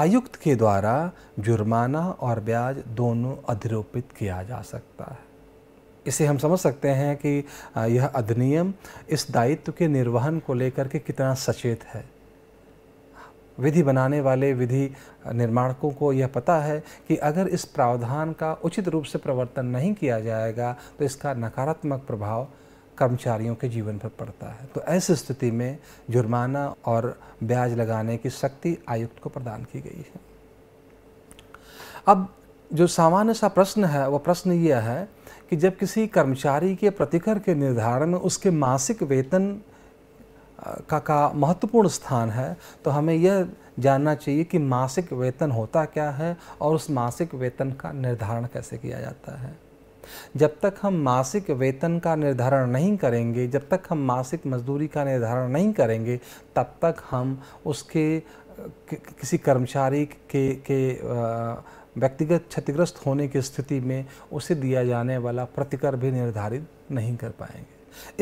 आयुक्त के द्वारा जुर्माना और ब्याज दोनों अधिरोपित किया जा सकता है इसे हम समझ सकते हैं कि यह अधिनियम इस दायित्व के निर्वहन को लेकर के कितना सचेत है विधि बनाने वाले विधि निर्माणकों को यह पता है कि अगर इस प्रावधान का उचित रूप से प्रवर्तन नहीं किया जाएगा तो इसका नकारात्मक प्रभाव कर्मचारियों के जीवन पर पड़ता है तो ऐसी स्थिति में जुर्माना और ब्याज लगाने की शक्ति आयुक्त को प्रदान की गई है अब जो सामान्य सा प्रश्न है वह प्रश्न यह है कि जब किसी कर्मचारी के प्रतिकर के निर्धारण में उसके मासिक वेतन का का महत्वपूर्ण स्थान है तो हमें यह जानना चाहिए कि मासिक वेतन होता क्या है और उस मासिक वेतन का निर्धारण कैसे किया जाता है जब तक हम मासिक वेतन का निर्धारण नहीं करेंगे जब तक हम मासिक मजदूरी का निर्धारण नहीं करेंगे तब तक हम उसके किसी कर्मचारी के के व्यक्तिगत क्षतिग्रस्त होने की स्थिति में उसे दिया जाने वाला प्रतिकर भी निर्धारित नहीं कर पाएंगे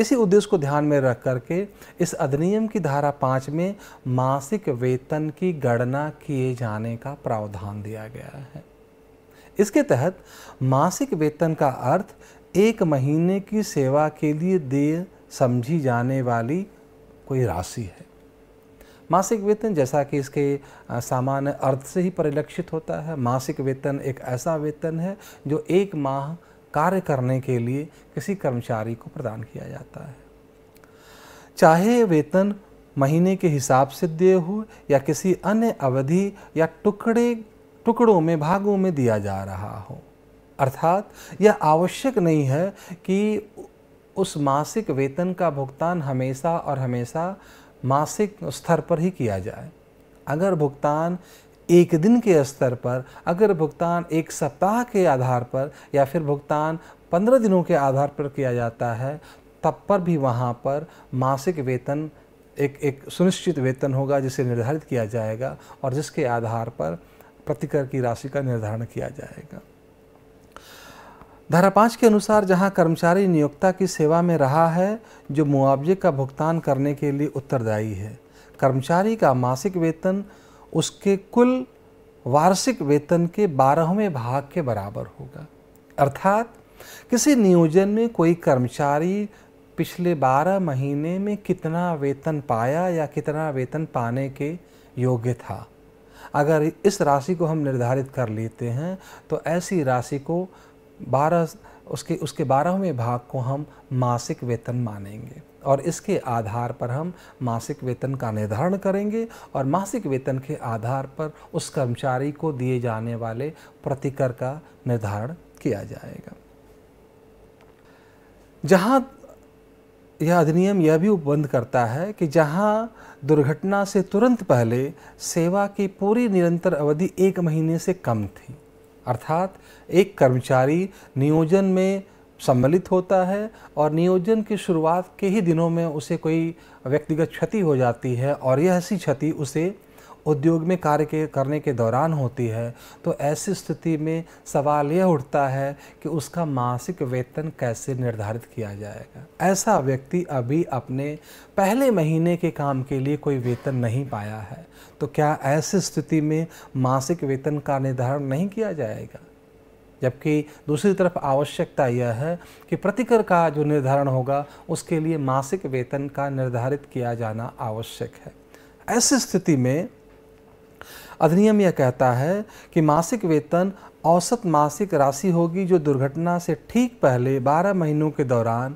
इसी उद्देश्य को ध्यान में रख करके इस अधिनियम की धारा पाँच में मासिक वेतन की गणना किए जाने का प्रावधान दिया गया है इसके तहत मासिक वेतन का अर्थ एक महीने की सेवा के लिए देय समझी जाने वाली कोई राशि है मासिक वेतन जैसा कि इसके सामान्य अर्थ से ही परिलक्षित होता है मासिक वेतन एक ऐसा वेतन है जो एक माह कार्य करने के लिए किसी कर्मचारी को प्रदान किया जाता है चाहे वेतन महीने के हिसाब से दिए हो या किसी अन्य अवधि या टुकड़े टुकड़ों में भागों में दिया जा रहा हो अर्थात यह आवश्यक नहीं है कि उस मासिक वेतन का भुगतान हमेशा और हमेशा मासिक स्तर पर ही किया जाए अगर भुगतान एक दिन के स्तर पर अगर भुगतान एक सप्ताह के आधार पर या फिर भुगतान पंद्रह दिनों के आधार पर किया जाता है तब पर भी वहाँ पर मासिक वेतन एक एक सुनिश्चित वेतन होगा जिसे निर्धारित किया जाएगा और जिसके आधार पर प्रतिकर की राशि का निर्धारण किया जाएगा धारा पाँच के अनुसार जहां कर्मचारी नियोक्ता की सेवा में रहा है जो मुआवजे का भुगतान करने के लिए उत्तरदायी है कर्मचारी का मासिक वेतन उसके कुल वार्षिक वेतन के बारहवें भाग के बराबर होगा अर्थात किसी नियोजन में कोई कर्मचारी पिछले बारह महीने में कितना वेतन पाया या कितना वेतन पाने के योग्य था अगर इस राशि को हम निर्धारित कर लेते हैं तो ऐसी राशि को बारह उसके उसके बारहवें भाग को हम मासिक वेतन मानेंगे और इसके आधार पर हम मासिक वेतन का निर्धारण करेंगे और मासिक वेतन के आधार पर उस कर्मचारी को दिए जाने वाले प्रतिकर का निर्धारण किया जाएगा जहाँ यह अधिनियम यह भी उपबंध करता है कि जहां दुर्घटना से तुरंत पहले सेवा की पूरी निरंतर अवधि एक महीने से कम थी अर्थात एक कर्मचारी नियोजन में सम्मिलित होता है और नियोजन की शुरुआत के ही दिनों में उसे कोई व्यक्तिगत क्षति हो जाती है और यह ऐसी क्षति उसे उद्योग में कार्य के करने के दौरान होती है तो ऐसी स्थिति में सवाल यह उठता है कि उसका मासिक वेतन कैसे निर्धारित किया जाएगा ऐसा व्यक्ति अभी अपने पहले महीने के काम के लिए कोई वेतन नहीं पाया है तो क्या ऐसी स्थिति में मासिक वेतन का निर्धारण नहीं किया जाएगा जबकि दूसरी तरफ आवश्यकता यह है कि प्रतिकर का जो निर्धारण होगा उसके लिए मासिक वेतन का निर्धारित किया जाना आवश्यक है ऐसी स्थिति में अधिनियम यह कहता है कि मासिक वेतन औसत मासिक राशि होगी जो दुर्घटना से ठीक पहले 12 महीनों के दौरान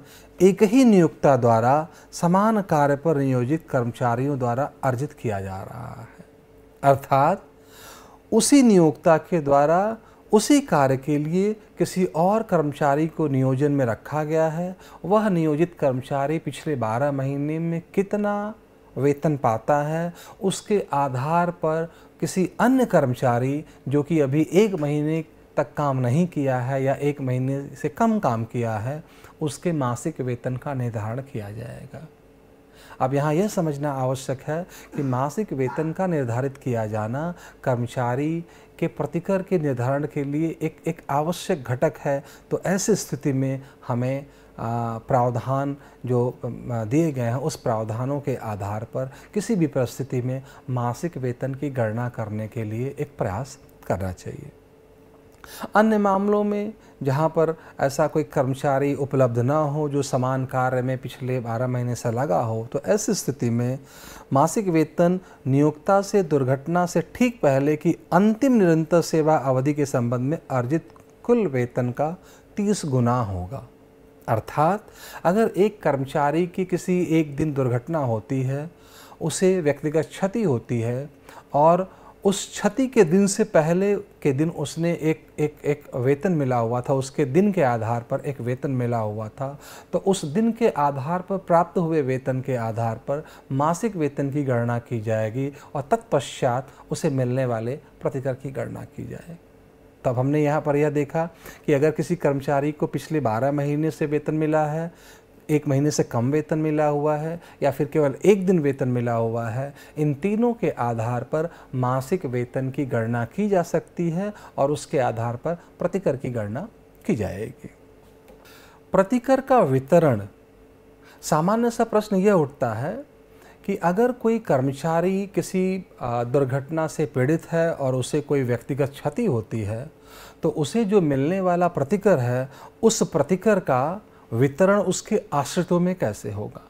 एक ही नियोक्ता द्वारा समान कार्य पर नियोजित कर्मचारियों द्वारा अर्जित किया जा रहा है अर्थात उसी नियोक्ता के द्वारा उसी कार्य के लिए किसी और कर्मचारी को नियोजन में रखा गया है वह नियोजित कर्मचारी पिछले 12 महीने में कितना वेतन पाता है उसके आधार पर किसी अन्य कर्मचारी जो कि अभी एक महीने तक काम नहीं किया है या एक महीने से कम काम किया है उसके मासिक वेतन का निर्धारण किया जाएगा अब यहाँ यह समझना आवश्यक है कि मासिक वेतन का निर्धारित किया जाना कर्मचारी के प्रतिकर के निर्धारण के लिए एक एक आवश्यक घटक है तो ऐसी स्थिति में हमें प्रावधान जो दिए गए हैं उस प्रावधानों के आधार पर किसी भी परिस्थिति में मासिक वेतन की गणना करने के लिए एक प्रयास करना चाहिए अन्य मामलों में जहाँ पर ऐसा कोई कर्मचारी उपलब्ध ना हो जो समान कार्य में पिछले 12 महीने से लगा हो तो ऐसी स्थिति में मासिक वेतन नियोक्ता से दुर्घटना से ठीक पहले की अंतिम निरंतर सेवा अवधि के संबंध में अर्जित कुल वेतन का 30 गुना होगा अर्थात अगर एक कर्मचारी की किसी एक दिन दुर्घटना होती है उसे व्यक्तिगत क्षति होती है और उस क्षति के दिन से पहले के दिन उसने एक एक एक वेतन मिला हुआ था उसके दिन के आधार पर एक वेतन मिला हुआ था तो उस दिन के आधार पर प्राप्त हुए वेतन के आधार पर मासिक वेतन की गणना की जाएगी और तत्पश्चात उसे मिलने वाले प्रतिकर की गणना की जाएगी तब हमने यहाँ पर यह देखा कि अगर किसी कर्मचारी को पिछले बारह महीने से वेतन मिला है एक महीने से कम वेतन मिला हुआ है या फिर केवल एक दिन वेतन मिला हुआ है इन तीनों के आधार पर मासिक वेतन की गणना की जा सकती है और उसके आधार पर प्रतिकर की गणना की जाएगी प्रतिकर का वितरण सामान्य सा प्रश्न यह उठता है कि अगर कोई कर्मचारी किसी दुर्घटना से पीड़ित है और उसे कोई व्यक्तिगत क्षति होती है तो उसे जो मिलने वाला प्रतिकर है उस प्रतिकर का वितरण उसके आश्रितों में कैसे होगा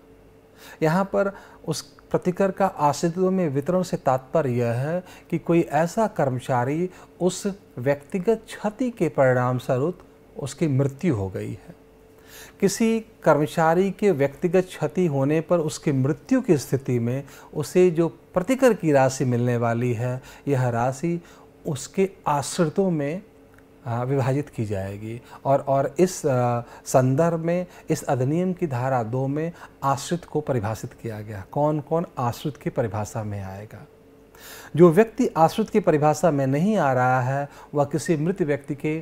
यहाँ पर उस प्रतिकर का आश्रितों में वितरण से तात्पर्य यह है कि कोई ऐसा कर्मचारी उस व्यक्तिगत क्षति के परिणाम स्वरूप उसकी मृत्यु हो गई है किसी कर्मचारी के व्यक्तिगत क्षति होने पर उसकी मृत्यु की स्थिति में उसे जो प्रतिकर की राशि मिलने वाली है यह राशि उसके आश्रितों में विभाजित की जाएगी और और इस संदर्भ में इस अधिनियम की धारा दो में आश्रित को परिभाषित किया गया कौन कौन आश्रित की परिभाषा में आएगा जो व्यक्ति आश्रित की परिभाषा में नहीं आ रहा है वह किसी मृत व्यक्ति के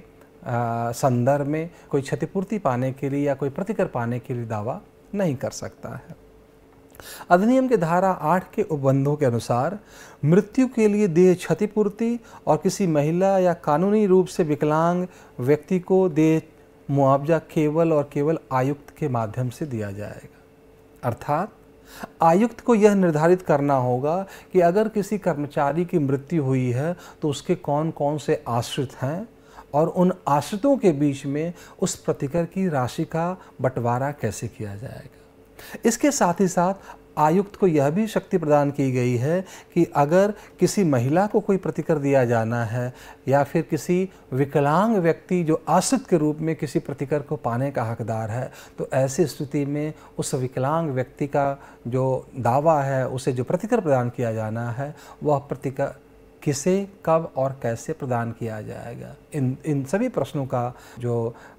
संदर्भ में कोई क्षतिपूर्ति पाने के लिए या कोई प्रतिकर पाने के लिए दावा नहीं कर सकता है अधिनियम के धारा आठ के उपबंधों के अनुसार मृत्यु के लिए देह क्षतिपूर्ति और किसी महिला या कानूनी रूप से विकलांग व्यक्ति को देह मुआवजा केवल और केवल आयुक्त के माध्यम से दिया जाएगा अर्थात आयुक्त को यह निर्धारित करना होगा कि अगर किसी कर्मचारी की मृत्यु हुई है तो उसके कौन कौन से आश्रित हैं और उन आश्रितों के बीच में उस प्रतिकर की राशि का बंटवारा कैसे किया जाएगा इसके साथ ही साथ आयुक्त को यह भी शक्ति प्रदान की गई है कि अगर किसी महिला को कोई प्रतिकर दिया जाना है या फिर किसी विकलांग व्यक्ति जो आश्रित के रूप में किसी प्रतिकर को पाने का हकदार है तो ऐसी स्थिति में उस विकलांग व्यक्ति का जो दावा है उसे जो प्रतिकर प्रदान किया जाना है वह प्रतिकर किसे कब और कैसे प्रदान किया जाएगा इन इन सभी प्रश्नों का जो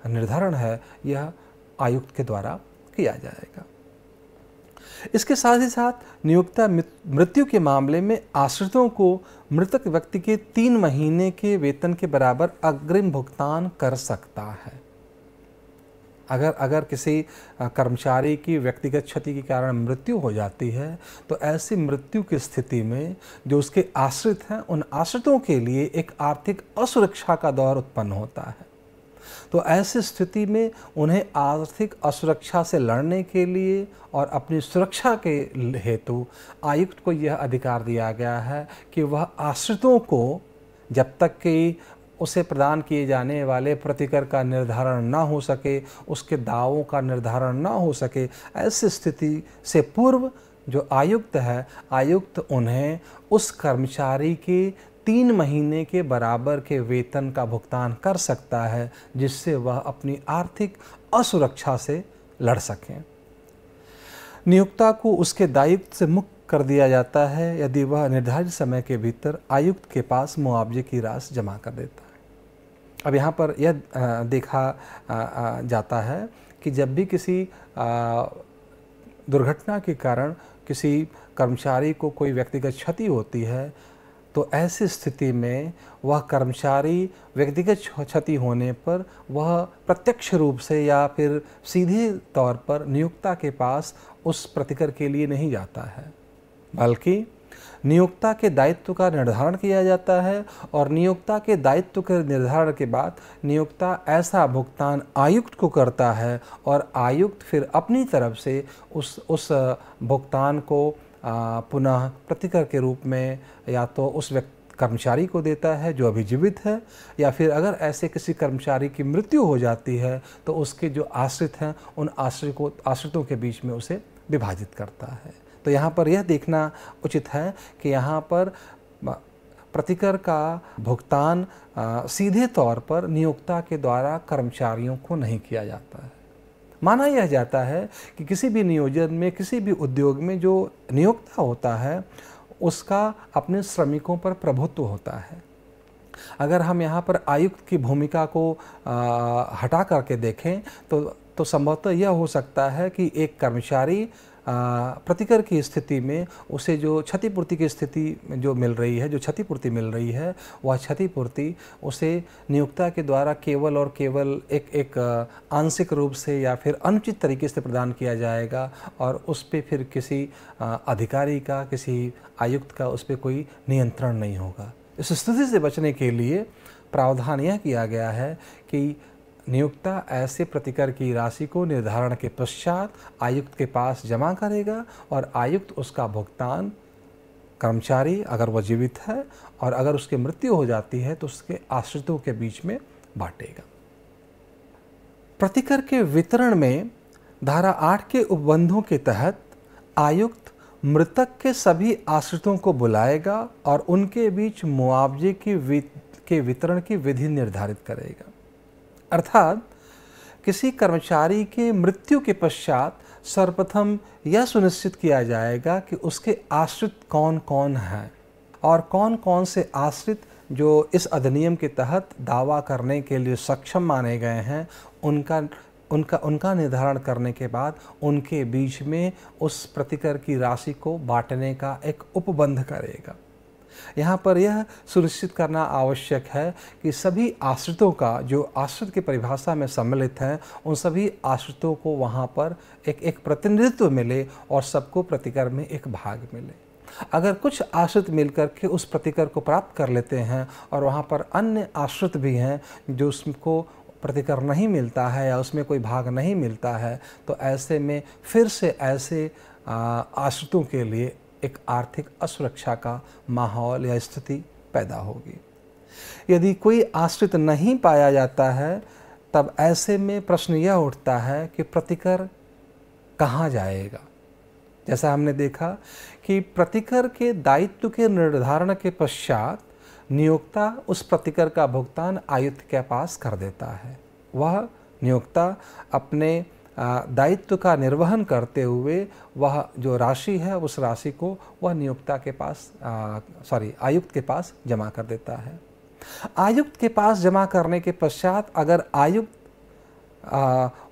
निर्धारण है यह आयुक्त के द्वारा किया जाएगा इसके साथ ही साथ नियोक्ता मृत्यु के मामले में आश्रितों को मृतक व्यक्ति के तीन महीने के वेतन के बराबर अग्रिम भुगतान कर सकता है अगर अगर किसी कर्मचारी की व्यक्तिगत क्षति के कारण मृत्यु हो जाती है तो ऐसी मृत्यु की स्थिति में जो उसके आश्रित हैं उन आश्रितों के लिए एक आर्थिक असुरक्षा का दौर उत्पन्न होता है तो ऐसी स्थिति में उन्हें आर्थिक असुरक्षा से लड़ने के लिए और अपनी सुरक्षा के हेतु आयुक्त को यह अधिकार दिया गया है कि वह आश्रितों को जब तक कि उसे प्रदान किए जाने वाले प्रतिकर का निर्धारण ना हो सके उसके दावों का निर्धारण ना हो सके ऐसी स्थिति से पूर्व जो आयुक्त है आयुक्त उन्हें उस कर्मचारी के तीन महीने के बराबर के वेतन का भुगतान कर सकता है जिससे वह अपनी आर्थिक असुरक्षा से लड़ सकें नियोक्ता को उसके दायित्व से मुक्त कर दिया जाता है यदि वह निर्धारित समय के भीतर आयुक्त के पास मुआवजे की राशि जमा कर देता है अब यहाँ पर यह देखा जाता है कि जब भी किसी दुर्घटना के कारण किसी कर्मचारी को कोई व्यक्तिगत क्षति होती है तो ऐसी स्थिति में वह कर्मचारी व्यक्तिगत क्षति होने पर वह प्रत्यक्ष रूप से या फिर सीधे तौर पर नियोक्ता के पास उस प्रतिकर के लिए नहीं जाता है बल्कि नियोक्ता के दायित्व का निर्धारण किया जाता है और नियोक्ता के दायित्व के निर्धारण के बाद नियोक्ता ऐसा भुगतान आयुक्त को करता है और आयुक्त फिर अपनी तरफ से उस उस भुगतान को पुनः प्रतिकर के रूप में या तो उस व्यक्ति कर्मचारी को देता है जो अभी जीवित है या फिर अगर ऐसे किसी कर्मचारी की मृत्यु हो जाती है तो उसके जो आश्रित हैं उन आश्रित को आश्रितों के बीच में उसे विभाजित करता है तो यहाँ पर यह देखना उचित है कि यहाँ पर प्रतिकर का भुगतान सीधे तौर पर नियोक्ता के द्वारा कर्मचारियों को नहीं किया जाता है माना यह जाता है कि किसी भी नियोजन में किसी भी उद्योग में जो नियोक्ता होता है उसका अपने श्रमिकों पर प्रभुत्व होता है अगर हम यहाँ पर आयुक्त की भूमिका को आ, हटा करके देखें तो तो संभवतः यह हो सकता है कि एक कर्मचारी प्रतिकर की स्थिति में उसे जो क्षतिपूर्ति की स्थिति जो मिल रही है जो क्षतिपूर्ति मिल रही है वह क्षतिपूर्ति उसे नियोक्ता के द्वारा केवल और केवल एक एक आंशिक रूप से या फिर अनुचित तरीके से प्रदान किया जाएगा और उस पर फिर किसी अधिकारी का किसी आयुक्त का उस पर कोई नियंत्रण नहीं होगा इस स्थिति से बचने के लिए प्रावधान यह किया गया है कि नियुक्ता ऐसे प्रतिकर की राशि को निर्धारण के पश्चात आयुक्त के पास जमा करेगा और आयुक्त उसका भुगतान कर्मचारी अगर वह जीवित है और अगर उसकी मृत्यु हो जाती है तो उसके आश्रितों के बीच में बांटेगा प्रतिकर के वितरण में धारा आठ के उपबंधों के तहत आयुक्त मृतक के सभी आश्रितों को बुलाएगा और उनके बीच मुआवजे की वित, के वितरण की विधि निर्धारित करेगा अर्थात किसी कर्मचारी के मृत्यु के पश्चात सर्वप्रथम यह सुनिश्चित किया जाएगा कि उसके आश्रित कौन कौन हैं और कौन कौन से आश्रित जो इस अधिनियम के तहत दावा करने के लिए सक्षम माने गए हैं उनका उनका उनका निर्धारण करने के बाद उनके बीच में उस प्रतिकर की राशि को बांटने का एक उपबंध करेगा यहाँ पर यह सुनिश्चित करना आवश्यक है कि सभी आश्रितों का जो आश्रित की परिभाषा में सम्मिलित हैं उन सभी आश्रितों को वहाँ पर एक एक प्रतिनिधित्व मिले और सबको प्रतिकर में एक भाग मिले अगर कुछ आश्रित मिलकर के उस प्रतिकर को प्राप्त कर लेते हैं और वहाँ पर अन्य आश्रित भी हैं जो उसको प्रतिकर नहीं मिलता है या उसमें कोई भाग नहीं मिलता है तो ऐसे में फिर से ऐसे आश्रितों के लिए एक आर्थिक असुरक्षा का माहौल या स्थिति पैदा होगी यदि कोई आश्रित नहीं पाया जाता है तब ऐसे में प्रश्न यह उठता है कि प्रतिकर कहाँ जाएगा जैसा हमने देखा कि प्रतिकर के दायित्व के निर्धारण के पश्चात नियोक्ता उस प्रतिकर का भुगतान आयुक्त के पास कर देता है वह नियोक्ता अपने दायित्व का निर्वहन करते हुए वह जो राशि है उस राशि को वह नियोक्ता के पास सॉरी आयुक्त के पास जमा कर देता है आयुक्त के पास जमा करने के पश्चात अगर आयुक्त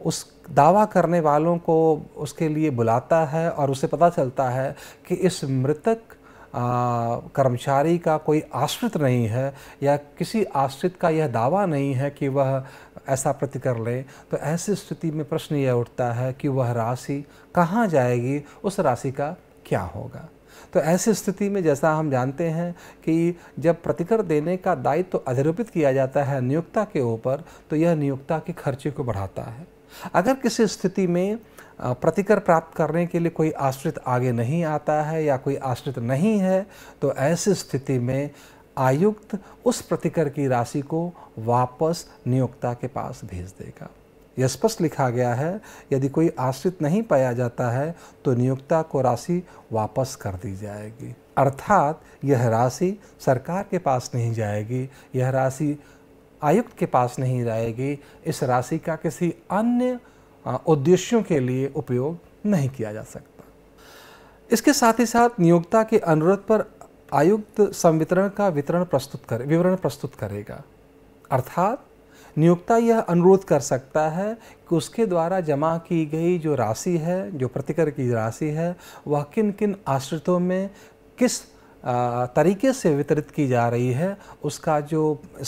उस दावा करने वालों को उसके लिए बुलाता है और उसे पता चलता है कि इस मृतक कर्मचारी का कोई आश्रित नहीं है या किसी आश्रित का यह दावा नहीं है कि वह ऐसा प्रतिकर ले तो ऐसी स्थिति में प्रश्न यह उठता है कि वह राशि कहाँ जाएगी उस राशि का क्या होगा तो ऐसी स्थिति में जैसा हम जानते हैं कि जब प्रतिकर देने का दायित्व तो अधिरोपित किया जाता है नियोक्ता के ऊपर तो यह नियोक्ता के खर्चे को बढ़ाता है अगर किसी स्थिति में प्रतिकर प्राप्त करने के लिए कोई आश्रित आगे नहीं आता है या कोई आश्रित नहीं है तो ऐसी स्थिति में आयुक्त उस प्रतिकर की राशि को वापस नियोक्ता के पास भेज देगा यह स्पष्ट लिखा गया है यदि कोई आश्रित नहीं पाया जाता है तो नियोक्ता को राशि वापस कर दी जाएगी अर्थात यह राशि सरकार के पास नहीं जाएगी यह राशि आयुक्त के पास नहीं जाएगी इस राशि का किसी अन्य उद्देश्यों के लिए उपयोग नहीं किया जा सकता इसके साथ ही साथ नियोक्ता के अनुरोध पर आयुक्त संवितरण का वितरण प्रस्तुत करे विवरण प्रस्तुत करेगा अर्थात नियोक्ता यह अनुरोध कर सकता है कि उसके द्वारा जमा की गई जो राशि है जो प्रतिकर की राशि है वह किन किन आश्रितों में किस तरीके से वितरित की जा रही है उसका जो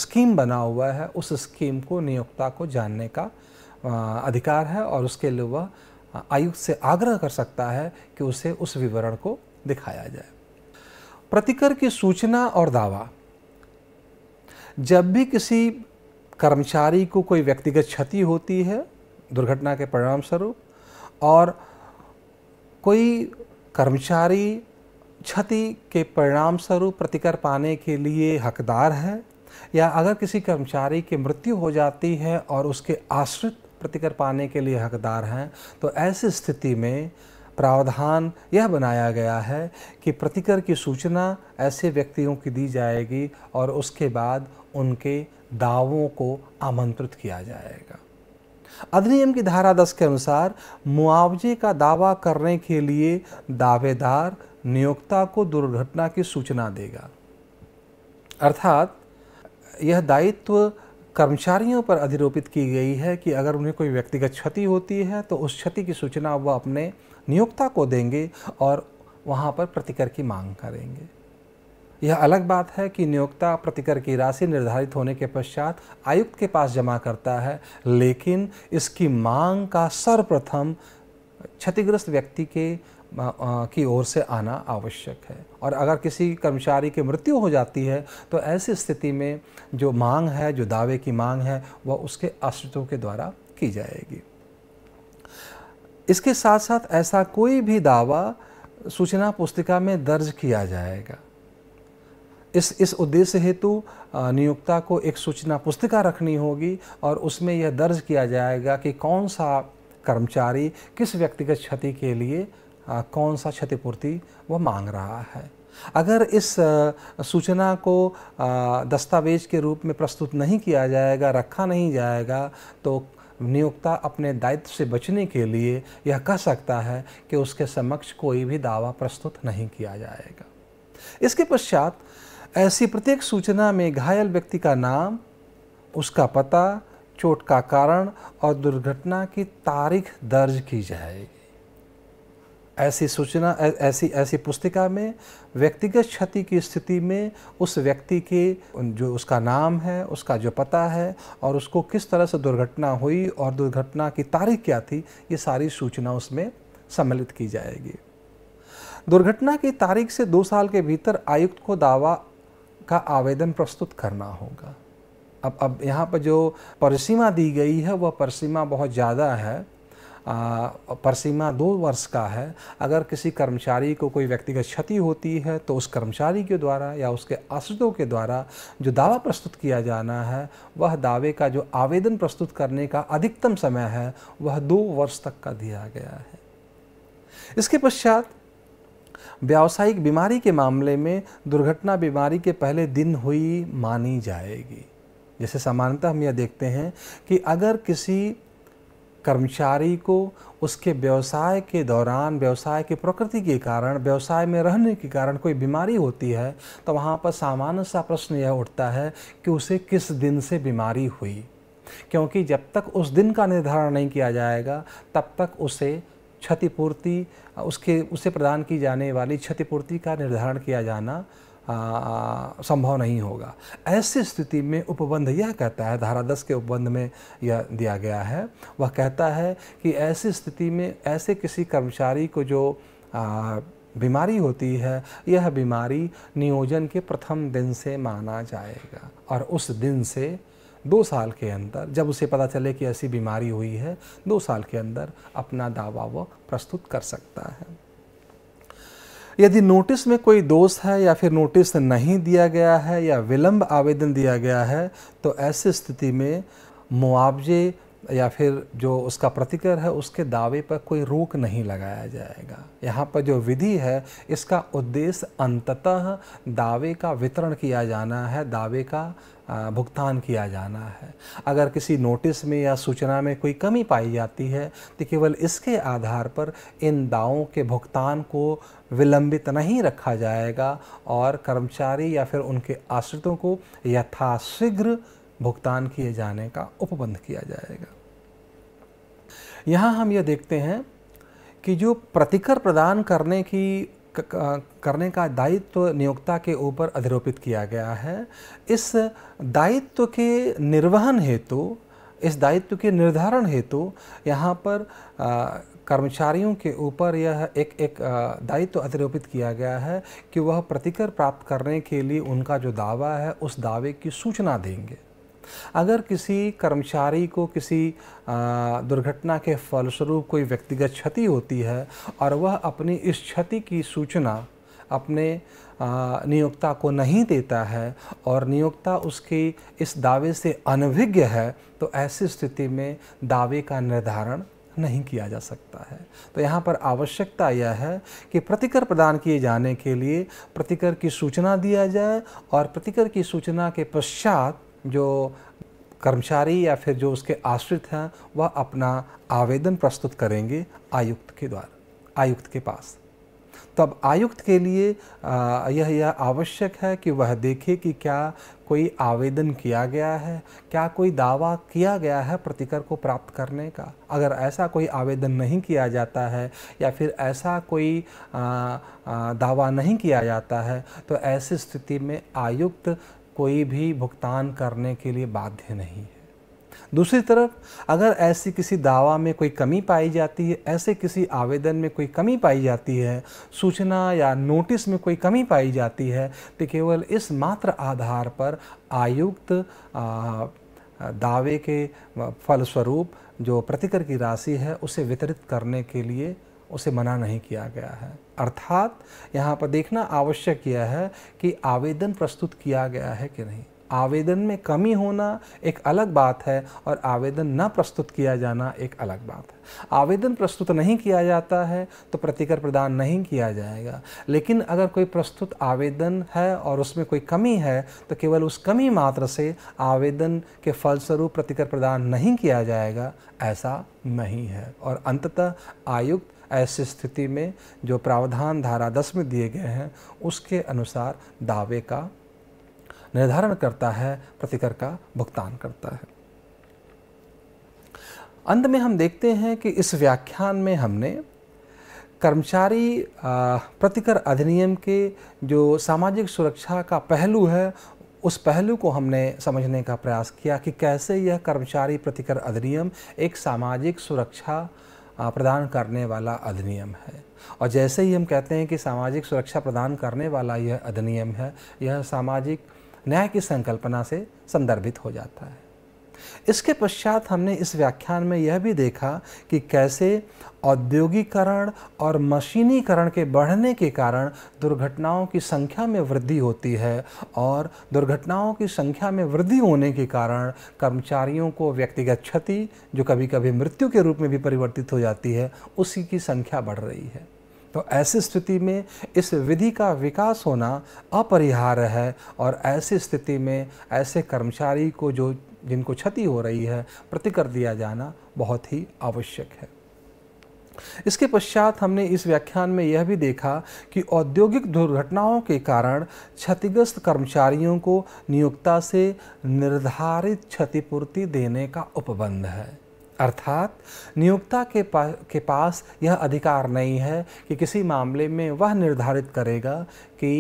स्कीम बना हुआ है उस स्कीम को नियोक्ता को जानने का अधिकार है और उसके लिए वह आयुक्त से आग्रह कर सकता है कि उसे उस विवरण को दिखाया जाए प्रतिकर की सूचना और दावा जब भी किसी कर्मचारी को कोई व्यक्तिगत क्षति होती है दुर्घटना के परिणाम स्वरूप और कोई कर्मचारी क्षति के परिणाम स्वरूप प्रतिकर पाने के लिए हकदार है या अगर किसी कर्मचारी की मृत्यु हो जाती है और उसके आश्रित प्रतिकर पाने के लिए हकदार हैं तो ऐसी स्थिति में प्रावधान यह बनाया गया है कि प्रतिकर की सूचना ऐसे व्यक्तियों की दी जाएगी और उसके बाद उनके दावों को आमंत्रित किया जाएगा अधिनियम की धारा 10 के अनुसार मुआवजे का दावा करने के लिए दावेदार नियोक्ता को दुर्घटना की सूचना देगा अर्थात यह दायित्व कर्मचारियों पर अधिरोपित की गई है कि अगर उन्हें कोई व्यक्तिगत क्षति होती है तो उस क्षति की सूचना वह अपने नियोक्ता को देंगे और वहाँ पर प्रतिकर की मांग करेंगे यह अलग बात है कि नियोक्ता प्रतिकर की राशि निर्धारित होने के पश्चात आयुक्त के पास जमा करता है लेकिन इसकी मांग का सर्वप्रथम क्षतिग्रस्त व्यक्ति के आ, की ओर से आना आवश्यक है और अगर किसी कर्मचारी की मृत्यु हो जाती है तो ऐसी स्थिति में जो मांग है जो दावे की मांग है वह उसके आश्रितों के द्वारा की जाएगी इसके साथ साथ ऐसा कोई भी दावा सूचना पुस्तिका में दर्ज किया जाएगा इस इस उद्देश्य हेतु नियोक्ता को एक सूचना पुस्तिका रखनी होगी और उसमें यह दर्ज किया जाएगा कि कौन सा कर्मचारी किस व्यक्तिगत क्षति के लिए आ, कौन सा क्षतिपूर्ति वह मांग रहा है अगर इस सूचना को दस्तावेज के रूप में प्रस्तुत नहीं किया जाएगा रखा नहीं जाएगा तो नियोक्ता अपने दायित्व से बचने के लिए यह कह सकता है कि उसके समक्ष कोई भी दावा प्रस्तुत नहीं किया जाएगा इसके पश्चात ऐसी प्रत्येक सूचना में घायल व्यक्ति का नाम उसका पता चोट का कारण और दुर्घटना की तारीख दर्ज की जाएगी ऐसी सूचना ऐसी ऐसी पुस्तिका में व्यक्तिगत क्षति की स्थिति में उस व्यक्ति के जो उसका नाम है उसका जो पता है और उसको किस तरह से दुर्घटना हुई और दुर्घटना की तारीख क्या थी ये सारी सूचना उसमें सम्मिलित की जाएगी दुर्घटना की तारीख से दो साल के भीतर आयुक्त को दावा का आवेदन प्रस्तुत करना होगा अब अब यहाँ पर जो परसीमा दी गई है वह परसीमा बहुत ज़्यादा है परसीमा दो वर्ष का है अगर किसी कर्मचारी को कोई व्यक्तिगत क्षति होती है तो उस कर्मचारी के द्वारा या उसके आश्रितों के द्वारा जो दावा प्रस्तुत किया जाना है वह दावे का जो आवेदन प्रस्तुत करने का अधिकतम समय है वह दो वर्ष तक का दिया गया है इसके पश्चात व्यावसायिक बीमारी के मामले में दुर्घटना बीमारी के पहले दिन हुई मानी जाएगी जैसे सामान्यतः हम यह देखते हैं कि अगर किसी कर्मचारी को उसके व्यवसाय के दौरान व्यवसाय की प्रकृति के कारण व्यवसाय में रहने के कारण कोई बीमारी होती है तो वहाँ पर सामान्य सा प्रश्न यह उठता है कि उसे किस दिन से बीमारी हुई क्योंकि जब तक उस दिन का निर्धारण नहीं किया जाएगा तब तक उसे क्षतिपूर्ति उसके उसे प्रदान की जाने वाली क्षतिपूर्ति का निर्धारण किया जाना संभव नहीं होगा ऐसी स्थिति में उपबंध यह कहता है धारा दस के उपबंध में यह दिया गया है वह कहता है कि ऐसी स्थिति में ऐसे किसी कर्मचारी को जो आ, बीमारी होती है यह बीमारी नियोजन के प्रथम दिन से माना जाएगा और उस दिन से दो साल के अंदर जब उसे पता चले कि ऐसी बीमारी हुई है दो साल के अंदर अपना दावा वह प्रस्तुत कर सकता है यदि नोटिस में कोई दोष है या फिर नोटिस नहीं दिया गया है या विलंब आवेदन दिया गया है तो ऐसी स्थिति में मुआवजे या फिर जो उसका प्रतिकर है उसके दावे पर कोई रोक नहीं लगाया जाएगा यहाँ पर जो विधि है इसका उद्देश्य अंततः दावे का वितरण किया जाना है दावे का भुगतान किया जाना है अगर किसी नोटिस में या सूचना में कोई कमी पाई जाती है तो केवल इसके आधार पर इन दावों के भुगतान को विलंबित नहीं रखा जाएगा और कर्मचारी या फिर उनके आश्रितों को यथाशीघ्र भुगतान किए जाने का उपबंध किया जाएगा यहाँ हम यह देखते हैं कि जो प्रतिकर प्रदान करने की करने का दायित्व नियोक्ता के ऊपर अधिरोपित किया गया है इस दायित्व के निर्वहन हेतु इस दायित्व के निर्धारण हेतु यहाँ पर कर्मचारियों के ऊपर यह एक एक दायित्व अधिरोपित किया गया है कि वह प्रतिकर प्राप्त करने के लिए उनका जो दावा है उस दावे की सूचना देंगे अगर किसी कर्मचारी को किसी दुर्घटना के फलस्वरूप कोई व्यक्तिगत क्षति होती है और वह अपनी इस क्षति की सूचना अपने नियोक्ता को नहीं देता है और नियोक्ता उसके इस दावे से अनभिज्ञ है तो ऐसी स्थिति में दावे का निर्धारण नहीं किया जा सकता है तो यहाँ पर आवश्यकता यह है कि प्रतिकर प्रदान किए जाने के लिए प्रतिकर की सूचना दिया जाए और प्रतिकर की सूचना के पश्चात जो कर्मचारी या फिर जो उसके आश्रित हैं वह अपना आवेदन प्रस्तुत करेंगे आयुक्त के द्वारा आयुक्त के पास तब तो आयुक्त के लिए यह यह आवश्यक है कि वह देखे कि क्या कोई आवेदन किया गया है क्या कोई दावा किया गया है प्रतिकर को प्राप्त करने का अगर ऐसा कोई आवेदन नहीं किया जाता है या फिर ऐसा कोई आ, आ, दावा नहीं किया जाता है तो ऐसी स्थिति में आयुक्त कोई भी भुगतान करने के लिए बाध्य नहीं है दूसरी तरफ अगर ऐसी किसी दावा में कोई कमी पाई जाती है ऐसे किसी आवेदन में कोई कमी पाई जाती है सूचना या नोटिस में कोई कमी पाई जाती है तो केवल इस मात्र आधार पर आयुक्त दावे के फलस्वरूप जो प्रतिकर की राशि है उसे वितरित करने के लिए उसे मना नहीं किया गया है अर्थात यहाँ पर देखना आवश्यक यह है कि आवेदन प्रस्तुत किया गया है कि नहीं आवेदन में कमी होना एक अलग बात है और आवेदन न प्रस्तुत किया जाना एक अलग बात है आवेदन प्रस्तुत नहीं किया जाता है तो प्रतिकर प्रदान नहीं किया जाएगा लेकिन अगर कोई प्रस्तुत आवेदन है और उसमें कोई कमी है तो केवल उस कमी मात्र से आवेदन के फलस्वरूप प्रतिकर प्रदान नहीं किया जाएगा ऐसा नहीं है और अंततः आयुक्त ऐसी स्थिति में जो प्रावधान धारा दस में दिए गए हैं उसके अनुसार दावे का निर्धारण करता है प्रतिकर का भुगतान करता है अंत में हम देखते हैं कि इस व्याख्यान में हमने कर्मचारी प्रतिकर अधिनियम के जो सामाजिक सुरक्षा का पहलू है उस पहलू को हमने समझने का प्रयास किया कि कैसे यह कर्मचारी प्रतिकर अधिनियम एक सामाजिक सुरक्षा प्रदान करने वाला अधिनियम है और जैसे ही हम कहते हैं कि सामाजिक सुरक्षा प्रदान करने वाला यह अधिनियम है यह सामाजिक न्याय की संकल्पना से संदर्भित हो जाता है इसके पश्चात हमने इस व्याख्यान में यह भी देखा कि कैसे औद्योगिकरण और मशीनीकरण के बढ़ने के कारण दुर्घटनाओं की संख्या में वृद्धि होती है और दुर्घटनाओं की संख्या में वृद्धि होने के कारण कर्मचारियों को व्यक्तिगत क्षति जो कभी कभी मृत्यु के रूप में भी परिवर्तित हो जाती है उसी की संख्या बढ़ रही है तो ऐसी स्थिति में इस विधि का विकास होना अपरिहार्य है और ऐसी स्थिति में ऐसे कर्मचारी को जो जिनको क्षति हो रही है प्रतिकर दिया जाना बहुत ही आवश्यक है इसके पश्चात हमने इस व्याख्यान में यह भी देखा कि औद्योगिक दुर्घटनाओं के कारण क्षतिग्रस्त कर्मचारियों को नियोक्ता से निर्धारित क्षतिपूर्ति देने का उपबंध है अर्थात नियोक्ता के, पा, के पास यह अधिकार नहीं है कि किसी मामले में वह निर्धारित करेगा कि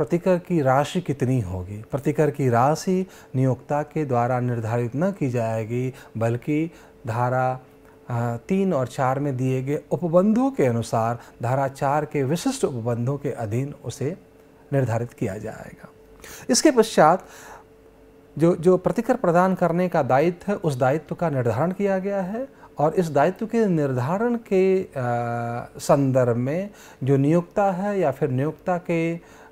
प्रतिकर की राशि कितनी होगी प्रतिकर की राशि नियोक्ता के द्वारा निर्धारित न की जाएगी बल्कि धारा तीन और चार में दिए गए उपबंधों के अनुसार धारा चार के विशिष्ट उपबंधों के अधीन उसे निर्धारित किया जाएगा इसके पश्चात जो जो प्रतिकर प्रदान करने का दायित्व है उस दायित्व का निर्धारण किया गया है और इस दायित्व के निर्धारण के संदर्भ में जो नियोक्ता है या फिर नियोक्ता के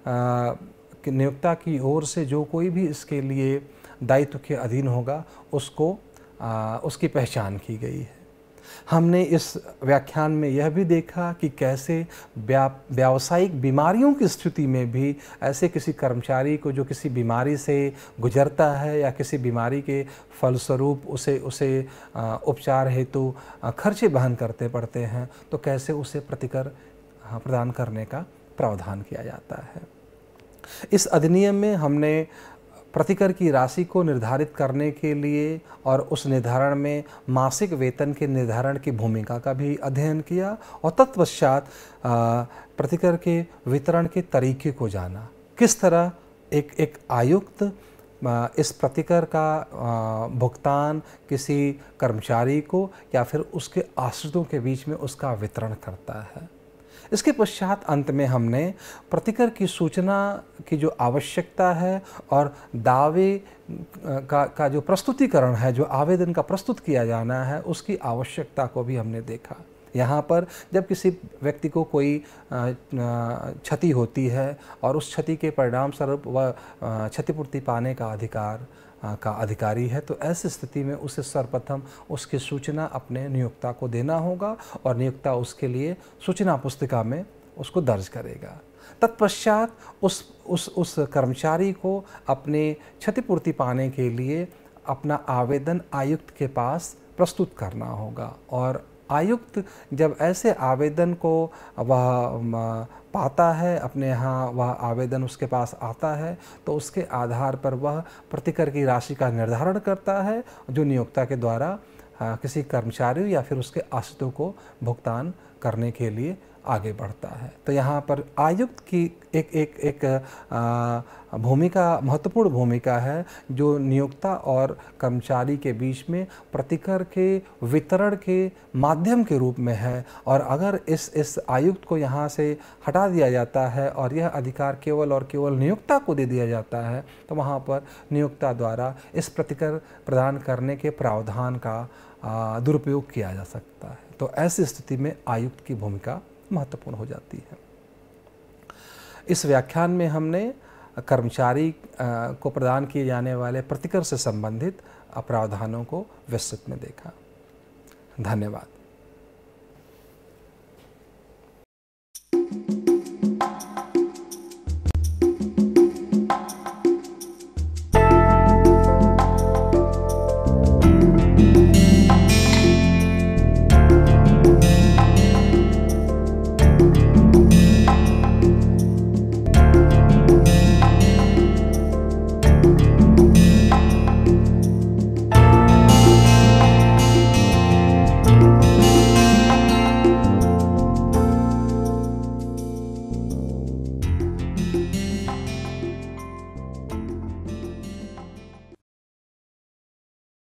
नियोक्ता की ओर से जो कोई भी इसके लिए दायित्व के अधीन होगा उसको आ, उसकी पहचान की गई है हमने इस व्याख्यान में यह भी देखा कि कैसे व्यावसायिक बीमारियों की स्थिति में भी ऐसे किसी कर्मचारी को जो किसी बीमारी से गुजरता है या किसी बीमारी के फलस्वरूप उसे उसे उपचार हेतु खर्चे बहन करते पड़ते हैं तो कैसे उसे प्रतिकर हाँ, प्रदान करने का प्रावधान किया जाता है इस अधिनियम में हमने प्रतिकर की राशि को निर्धारित करने के लिए और उस निर्धारण में मासिक वेतन के निर्धारण की भूमिका का भी अध्ययन किया और तत्पश्चात प्रतिकर के वितरण के तरीके को जाना किस तरह एक एक आयुक्त इस प्रतिकर का भुगतान किसी कर्मचारी को या फिर उसके आश्रितों के बीच में उसका वितरण करता है इसके पश्चात अंत में हमने प्रतिकर की सूचना की जो आवश्यकता है और दावे का का जो प्रस्तुतिकरण है जो आवेदन का प्रस्तुत किया जाना है उसकी आवश्यकता को भी हमने देखा यहाँ पर जब किसी व्यक्ति को कोई क्षति होती है और उस क्षति के परिणाम स्वरूप वह क्षतिपूर्ति पाने का अधिकार का अधिकारी है तो ऐसी स्थिति में उसे सर्वप्रथम उसकी सूचना अपने नियोक्ता को देना होगा और नियोक्ता उसके लिए सूचना पुस्तिका में उसको दर्ज करेगा तत्पश्चात उस उस उस कर्मचारी को अपने क्षतिपूर्ति पाने के लिए अपना आवेदन आयुक्त के पास प्रस्तुत करना होगा और आयुक्त जब ऐसे आवेदन को वह पाता है अपने यहाँ वह आवेदन उसके पास आता है तो उसके आधार पर वह प्रतिकर की राशि का निर्धारण करता है जो नियोक्ता के द्वारा हाँ, किसी कर्मचारी या फिर उसके आश्रितों को भुगतान करने के लिए आगे बढ़ता है तो यहाँ पर आयुक्त की एक एक एक भूमिका महत्वपूर्ण भूमिका है जो नियोक्ता और कर्मचारी के बीच में प्रतिकर के वितरण के माध्यम के रूप में है और अगर इस इस आयुक्त को यहाँ से हटा दिया जाता है और यह अधिकार केवल और केवल नियोक्ता को दे दिया जाता है तो वहाँ पर नियोक्ता द्वारा इस प्रतिकर प्रदान करने के प्रावधान का दुरुपयोग किया जा सकता है तो ऐसी स्थिति में आयुक्त की भूमिका महत्वपूर्ण हो जाती है इस व्याख्यान में हमने कर्मचारी को प्रदान किए जाने वाले प्रतिकर से संबंधित अपराधानों को विस्तृत में देखा धन्यवाद